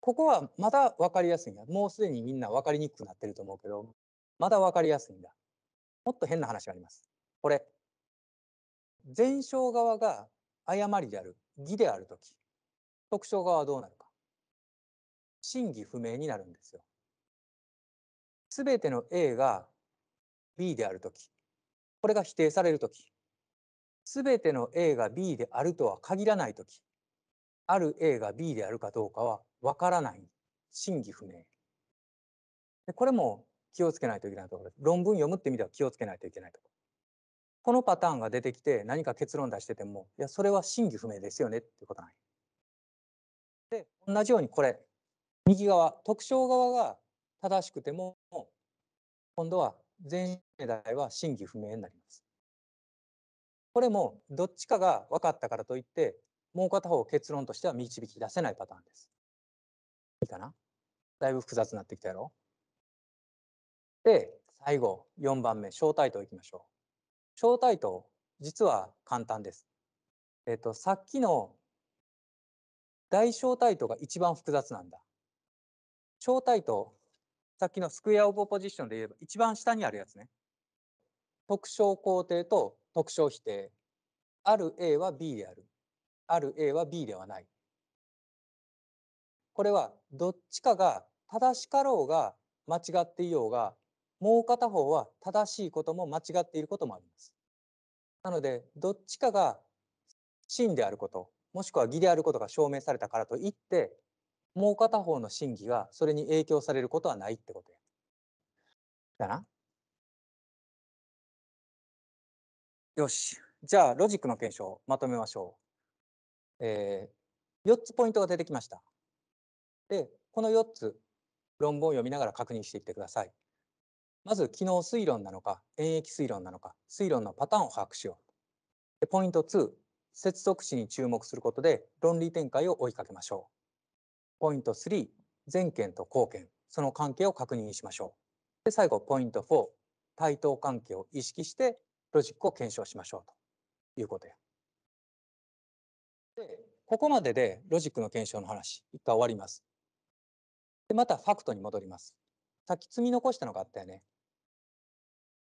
ここはまだ分かりやすいんだ。もうすでにみんな分かりにくくなってると思うけど、まだ分かりやすいんだ。もっと変な話があります。これ、前哨側が誤りである、偽であるとき、特徴側はどうなるか。真偽不明になるんですよ。すべての A が B であるとき、これが否定されるとき、すべての A が B であるとは限らないとき、ある A が B であるかどうかはわからない、真偽不明で。これも気をつけないといけないところです。論文読むって意味では気をつけないといけないところ。このパターンが出てきて何か結論出してても、いや、それは真偽不明ですよねっていうことない。で、同じようにこれ、右側、特徴側が正しくても、今度は全世代は真偽不明になります。これもどっちかが分かったからといって、もう片方結論としては導き出せないパターンです。いいかなだいぶ複雑になってきたやろで、最後、4番目、小タト等いきましょう。小タト等、実は簡単です。えっと、さっきの大小対等が一番複雑なんだ。小タト等、さっきのスクエアオブポジションで言えば一番下にあるやつね。特徴肯定と特徴否定。ある A は B である。ある A は B ではない。これはどっちかが正しかろうが間違っていようがもう片方は正しいことも間違っていることもあります。なのでどっちかが真であることもしくは義であることが証明されたからといってもう片方の真偽がそれに影響されることはないってことや。だな。よし。じゃあロジックの検証まとめましょう。えー、4つポイントが出てきました。で、この4つ、論文を読みながら確認していってください。まず、機能推論なのか、演疫推論なのか、推論のパターンを把握しよう。でポイント2、接続詞に注目することで論理展開を追いかけましょう。ポイント3、前件と後件、その関係を確認しましょう。で最後、ポイント4、対等関係を意識してロジックを検証しましょうということや。で、ここまででロジックの検証の話、一回終わります。で、またファクトに戻ります。さっき積み残したのがあったよね。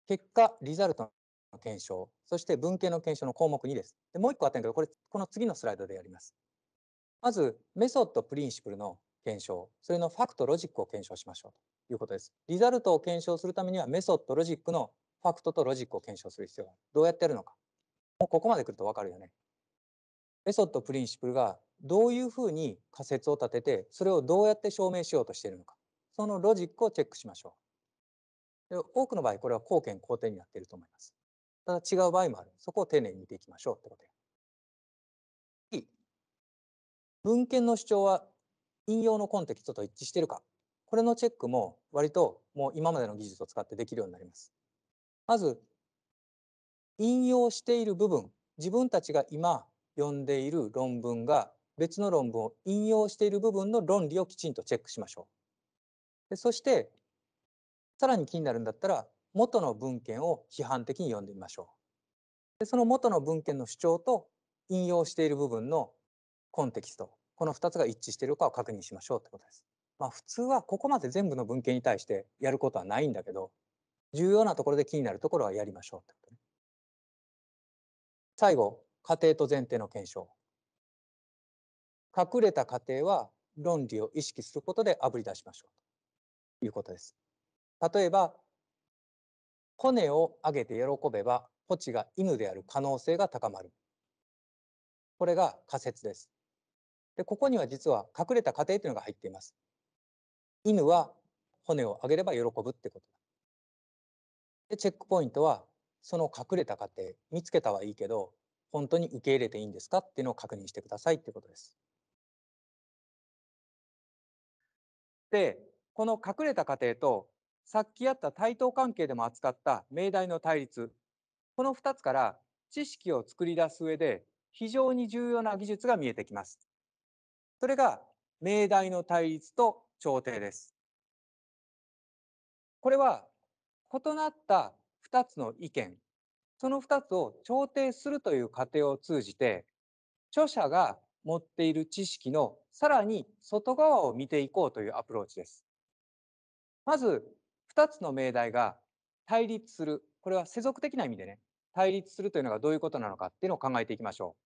結果、リザルトの検証、そして文献の検証の項目2です。でもう1個あったんけど、これ、この次のスライドでやります。まず、メソッド、プリンシプルの検証、それのファクト、ロジックを検証しましょうということです。リザルトを検証するためには、メソッド、ロジックのファクトとロジックを検証する必要がある。どうやってやるのか。もうここまで来ると分かるよね。メソッド、プリンシプルがどういうふうに仮説を立ててそれをどうやって証明しようとしているのかそのロジックをチェックしましょう多くの場合これは貢献貢献になっていると思いますただ違う場合もあるそこを丁寧に見ていきましょうってことで文献の主張は引用のコンテキストと一致しているかこれのチェックも割ともう今までの技術を使ってできるようになりますまず引用している部分自分たちが今読んでいる論文が別の論文を引用している部分の論理をきちんとチェックしましょう。でそしてさらに気になるんだったら元の文献を批判的に読んでみましょう。でその元の文献の主張と引用している部分のコンテキストこの2つが一致しているかを確認しましょうってことです。まあ普通はここまで全部の文献に対してやることはないんだけど重要なところで気になるところはやりましょうってことね。最後、仮定と前提の検証。隠れた過程は論理を意識することであぶり出しましょうということです。例えば、骨を上げて喜べば、ポチが犬である可能性が高まる。これが仮説です。で、ここには実は隠れた過程というのが入っています。犬は骨を上げれば喜ぶってことだ。で、チェックポイントは、その隠れた過程、見つけたはいいけど、本当に受け入れていいんですかっていうのを確認してくださいってことです。でこの隠れた過程とさっきあった対等関係でも扱った命題の対立この2つから知識を作り出す上で非常に重要な技術が見えてきます。それが命題の対立と調停です。これは異なった2つの意見その2つを調停するという過程を通じて著者が持っている知識のさらに外側を見ていこうというアプローチです。まず2つの命題が対立するこれは世俗的な意味でね対立するというのがどういうことなのかっていうのを考えていきましょう。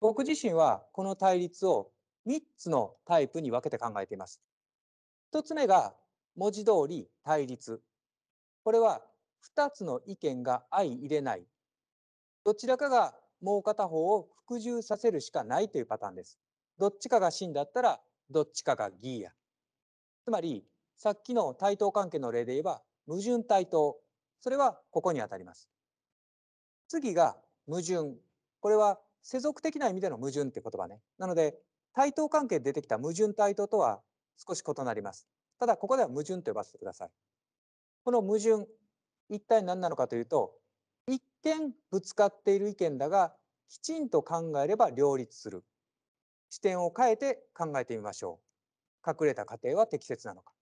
僕自身はこの対立を3つのタイプに分けて考えています。1つ目が文字通り対立。これは2つの意見が相入れない。どちらかがもう片方を服従させるしかないというパターンです。どっちかが真だったらどっちかが義や。つまりさっきの対等関係の例で言えば矛盾対等。それはここにあたります。次が矛盾。これは世俗的な意味での矛盾って言葉ね。なので対等関係で出てきた矛盾対等とは少し異なります。ただここでは矛盾と呼ばせてください。この矛盾一体何なのかというと一見ぶつかっている意見だがきちんと考えれば両立する視点を変えて考えてみましょう隠れた過程は適切なのか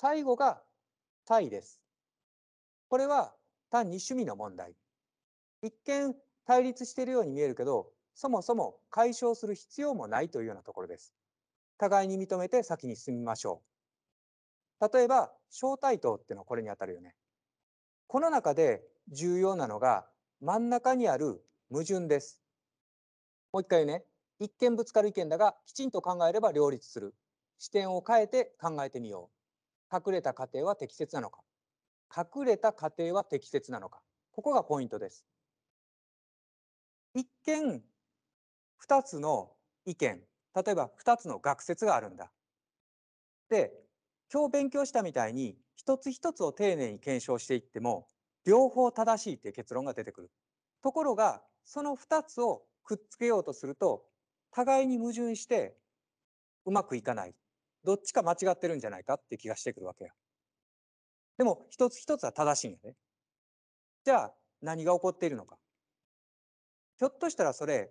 最後が対ですこれは単に趣味の問題一見対立しているように見えるけどそもそも解消する必要もないというようなところです互いに認めて先に進みましょう例えば小対等っていうのはこれにあたるよねこの中で重要なのが真ん中にある矛盾です。もう一回ね、一見ぶつかる意見だが、きちんと考えれば両立する。視点を変えて考えてみよう。隠れた過程は適切なのか隠れた過程は適切なのかここがポイントです。一見、2つの意見、例えば2つの学説があるんだ。で、今日勉強したみたいに一つ一つを丁寧に検証していっても両方正しいという結論が出てくる。ところがその2つをくっつけようとすると互いに矛盾してうまくいかないどっちか間違ってるんじゃないかって気がしてくるわけよでも一つ一つは正しいんやね。じゃあ何が起こっているのか。ひょっとしたらそれ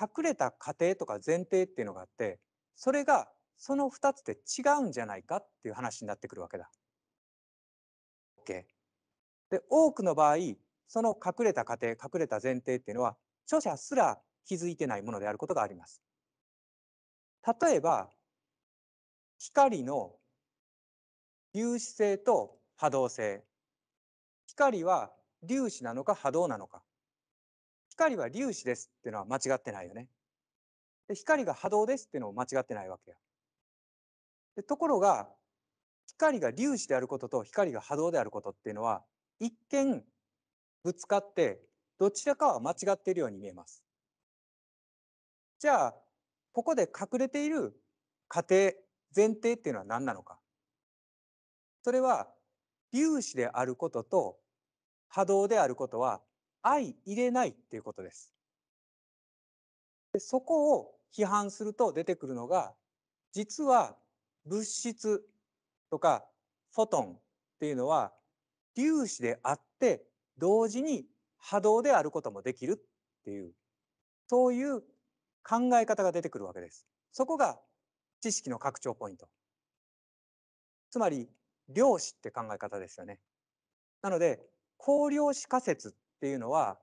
隠れた過程とか前提っていうのがあってそれがその2つで違うんじゃないかっていう話になってくるわけだ。OK。で、多くの場合、その隠れた過程、隠れた前提っていうのは、著者すら気づいてないものであることがあります。例えば、光の粒子性と波動性。光は粒子なのか波動なのか。光は粒子ですっていうのは間違ってないよね。で光が波動ですっていうのも間違ってないわけや。でところが、光が粒子であることと光が波動であることっていうのは一見ぶつかってどちらかは間違っているように見えます。じゃあここで隠れている過程前提っていうのは何なのか。それは粒子であることと波動であることは相入れないっていうことです。でそこを批判すると出てくるのが実は物質とかフォトンっていうのは粒子であって同時に波動であることもできるっていうそういう考え方が出てくるわけです。そこが知識の拡張ポイント。つまり量子って考え方ですよね。なので光量子仮説っていうのは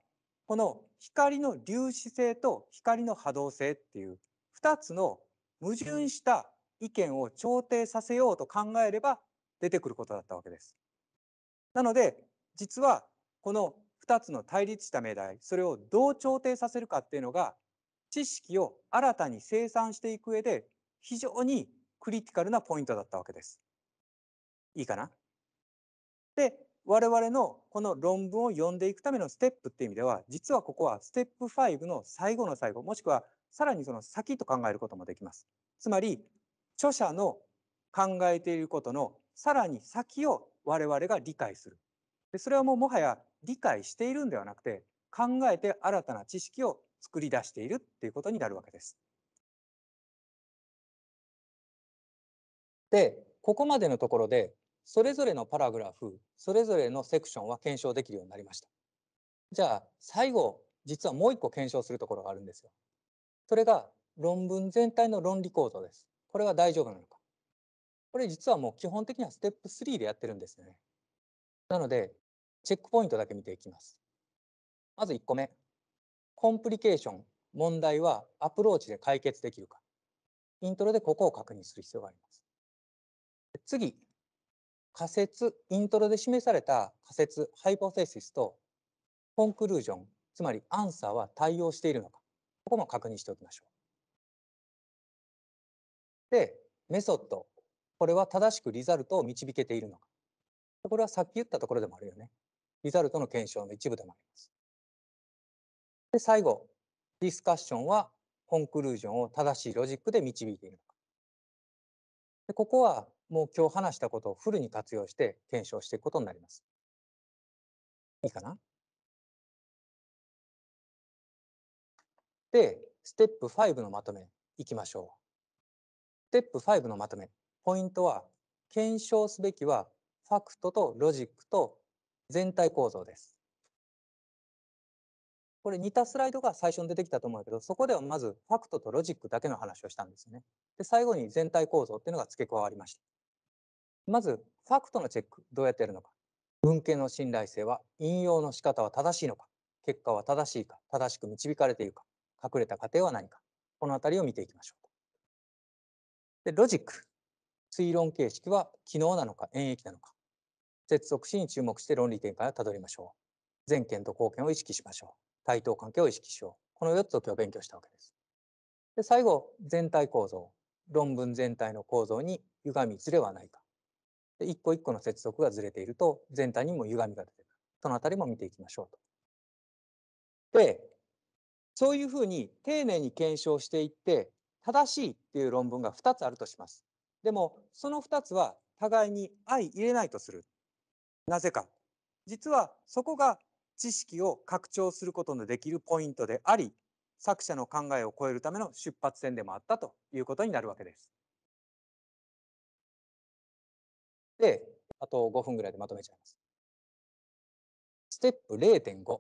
この光の粒子性と光の波動性っていう2つの矛盾した意見を調停させようと考えれば出てくることだったわけです。なので実はこの2つの対立した命題それをどう調停させるかっていうのが知識を新たに生産していく上で非常にクリティカルなポイントだったわけです。いいかなで我々のこの論文を読んでいくためのステップっていう意味では実はここはステップ5の最後の最後もしくはさらにその先と考えることもできます。つまり著者の考えていることのさらに先を我々が理解する。でそれはもうもはや理解しているんではなくて考えて新たな知識を作り出しているっていうことになるわけです。でここまでのところでそれぞれのパラグラフそれぞれのセクションは検証できるようになりました。じゃあ最後実はもう一個検証するところがあるんですよ。それが論文全体の論理構造です。これは大丈夫なのか。これ実はもう基本的にはステップ3でやってるんですよね。なので、チェックポイントだけ見ていきます。まず1個目。コンプリケーション、問題はアプローチで解決できるか。イントロでここを確認する必要があります。次、仮説、イントロで示された仮説、ハイポセシスとコンクルージョン、つまりアンサーは対応しているのか。ここも確認しておきましょう。で、メソッド、これは正しくリザルトを導けているのか。これはさっき言ったところでもあるよね。リザルトの検証の一部でもあります。で、最後、ディスカッションはコンクルージョンを正しいロジックで導いているのか。でここはもう今日話したことをフルに活用して検証していくことになります。いいかなで、ステップ5のまとめいきましょう。ステップ5のまとめ。ポイントは、検証すべきは、ファクトとロジックと全体構造です。これ似たスライドが最初に出てきたと思うけど、そこではまずファクトとロジックだけの話をしたんですよね。で、最後に全体構造っていうのが付け加わりました。まず、ファクトのチェック、どうやってやるのか。文献の信頼性は、引用の仕方は正しいのか。結果は正しいか、正しく導かれているか、隠れた過程は何か。このあたりを見ていきましょう。で、ロジック、推論形式は機能なのか演疫なのか、接続詞に注目して論理展開をたどりましょう。前件と後件を意識しましょう。対等関係を意識しよう。この4つを今日勉強したわけです。で、最後、全体構造。論文全体の構造に歪みずれはないか。で、個1個の接続がずれていると、全体にも歪みが出てくる。そのあたりも見ていきましょうと。で、そういうふうに丁寧に検証していって、正しいっていう論文が2つあるとします。でも、その2つは互いに相入れないとする。なぜか。実はそこが知識を拡張することのできるポイントであり、作者の考えを超えるための出発点でもあったということになるわけです。で、あと5分ぐらいでまとめちゃいます。ステップ0.5。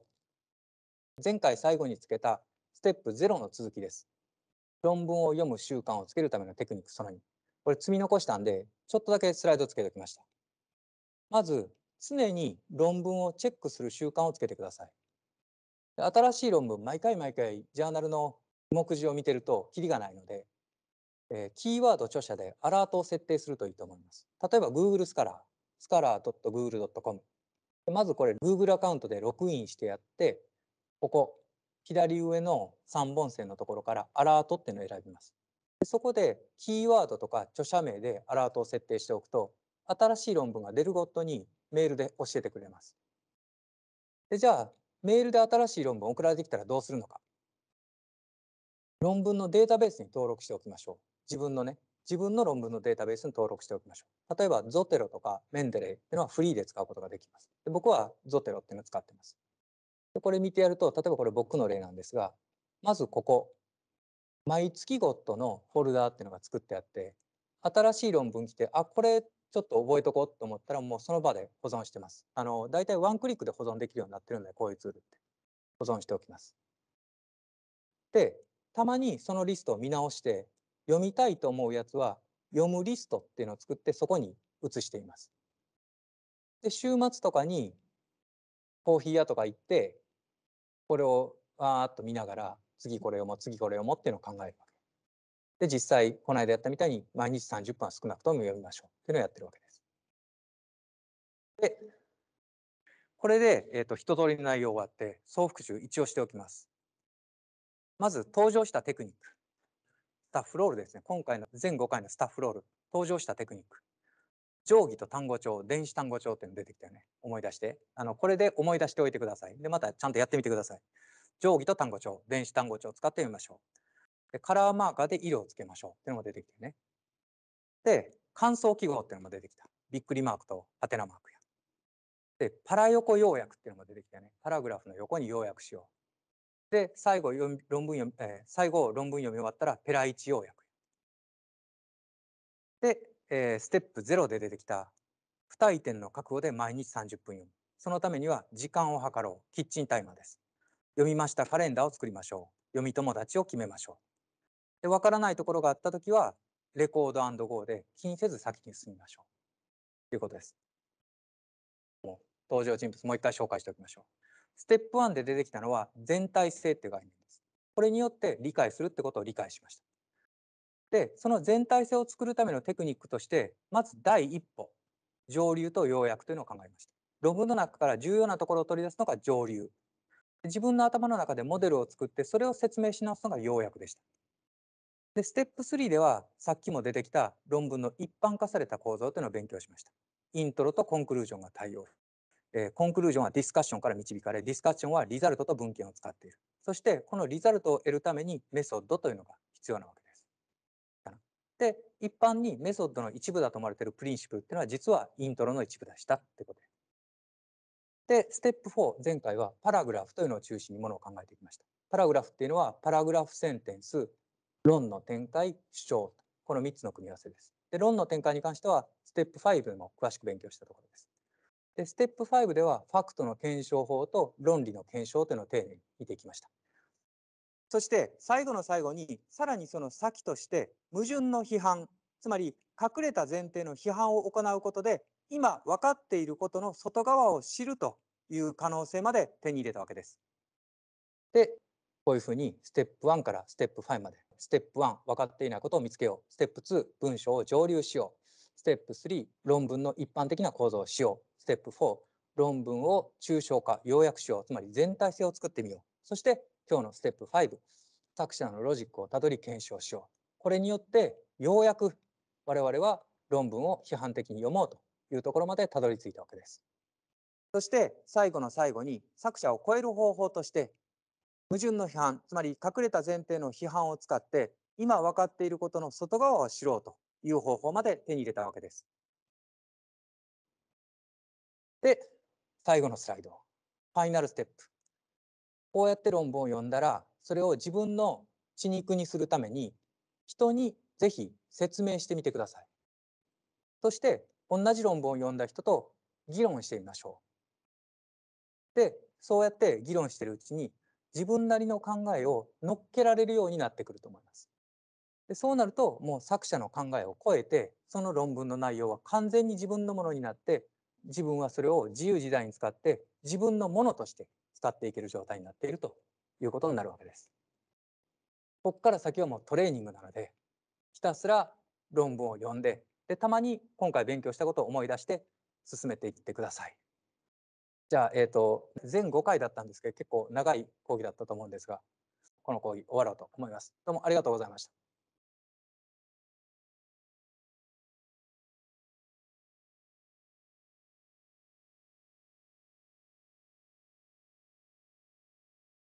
前回最後につけたステップ0の続きです。論文を読む習慣をつけるためのテクニックその2。これ積み残したんで、ちょっとだけスライドつけておきました。まず、常に論文をチェックする習慣をつけてください。新しい論文、毎回毎回、ジャーナルの目次を見てると、キリがないので、えー、キーワード著者でアラートを設定するといいと思います。例えば Google スカラー、スカラー .google.com。まずこれ Google アカウントでログインしてやって、ここ、左上の3本線のところからアラートっていうのを選びます。そこでキーワードとか著者名でアラートを設定しておくと、新しい論文が出るごとにメールで教えてくれます。でじゃあ、メールで新しい論文送られてきたらどうするのか。論文のデータベースに登録しておきましょう。自分のね、自分の論文のデータベースに登録しておきましょう。例えば、ゾテロとかメンデレーっていうのはフリーで使うことができます。で僕はゾテロっていうのを使ってます。でこれ見てやると例えばこれ僕の例なんですがまずここ毎月ごとのフォルダーっていうのが作ってあって新しい論文来てあこれちょっと覚えとこうと思ったらもうその場で保存してます。あの大体ワンクリックで保存できるようになってるんでこういうツールって保存しておきます。でたまにそのリストを見直して読みたいと思うやつは読むリストっていうのを作ってそこに移しています。で週末とかにコーヒー屋とか行ってこれをわーっと見ながら次これをも次これをもっていうのを考えるわけ。で実際この間やったみたいに毎日30分は少なくとも読みましょうっていうのをやってるわけです。でこれで、えーと、と一通りの内容終わって総復習一応しておきます。まず登場したテクニック。スタッフロールですね。今回の全5回のスタッフロール。登場したテクニック。定規と単語帳電子単語帳っていうの出てきたよね思い出してあのこれで思い出しておいてくださいでまたちゃんとやってみてください定規と単語帳電子単語帳を使ってみましょうでカラーマーカーで色をつけましょうっていうのも出てきたよねで乾燥記号っていうのも出てきたびっくりマークとハテナマークやでパラ横要約っていうのも出てきたよねパラグラフの横に要約しようで最後論文読み、えー、最後論文読み終わったらペラ1要約でえー、ステップ0で出てきた不移転の覚悟で毎日30分読む。そのためには時間を計ろう。キッチンタイマーです。読みましたカレンダーを作りましょう。読み友達を決めましょう。で、わからないところがあった時は、レコードゴーで気にせず先に進みましょう。ということです。登場人物もう一回紹介しておきましょう。ステップ1で出てきたのは全体性っていう概念です。これによって理解するってことを理解しました。でその全体性を作るためのテクニックとしてまず第一歩上流と要約というのを考えました。論文の中から重要なところを取り出すのが上流。自分の頭の中でモデルを作ってそれを説明し直すのが要約でした。でステップ3ではさっきも出てきた論文の一般化された構造というのを勉強しました。イントロとコンクルージョンが対応。えコンクルージョンはディスカッションから導かれディスカッションはリザルトと文献を使っている。そしてこのリザルトを得るためにメソッドというのが必要なわけです。で、一般にメソッドの一部だと思われているプリンシプルっていうのは実はイントロの一部でしたってことで。で、ステップ4、前回はパラグラフというのを中心にものを考えてきました。パラグラフっていうのはパラグラフセンテンス、論の展開、主張、この3つの組み合わせです。で、論の展開に関してはステップ5でも詳しく勉強したところです。で、ステップ5ではファクトの検証法と論理の検証というのを丁寧に見ていきました。そして最後の最後にさらにその先として矛盾の批判つまり隠れた前提の批判を行うことで今分かっていることの外側を知るという可能性まで手に入れたわけです。でこういうふうにステップ1からステップ5までステップ1分かっていないことを見つけようステップ2文章を蒸留しようステップ3論文の一般的な構造をしようステップ4論文を抽象化要約しようつまり全体性を作ってみようそして今日のステップ5作者のロジックをたどり検証しようこれによってようやく我々は論文を批判的に読もうというところまでたどり着いたわけです。そして最後の最後に作者を超える方法として矛盾の批判つまり隠れた前提の批判を使って今分かっていることの外側を知ろうという方法まで手に入れたわけです。で最後のスライドファイナルステップこうやって論文を読んだらそれを自分の血肉にするために人にぜひ説明してみてください。そして同じ論文を読んだ人と議論してみましょう。でそうやって議論してるうちに自分なりの考えを乗っけられるようになってくると思います。でそうなるともう作者の考えを超えてその論文の内容は完全に自分のものになって自分はそれを自由自在に使って自分のものとして使っていける状態になっているということになるわけです。ここから先はもうトレーニングなのでひたすら論文を読んででたまに今回勉強したことを思い出して進めていってください。じゃあ、えっ、ー、と全5回だったんですけど結構長い講義だったと思うんですがこの講義終わろうと思います。どうもありがとうございました。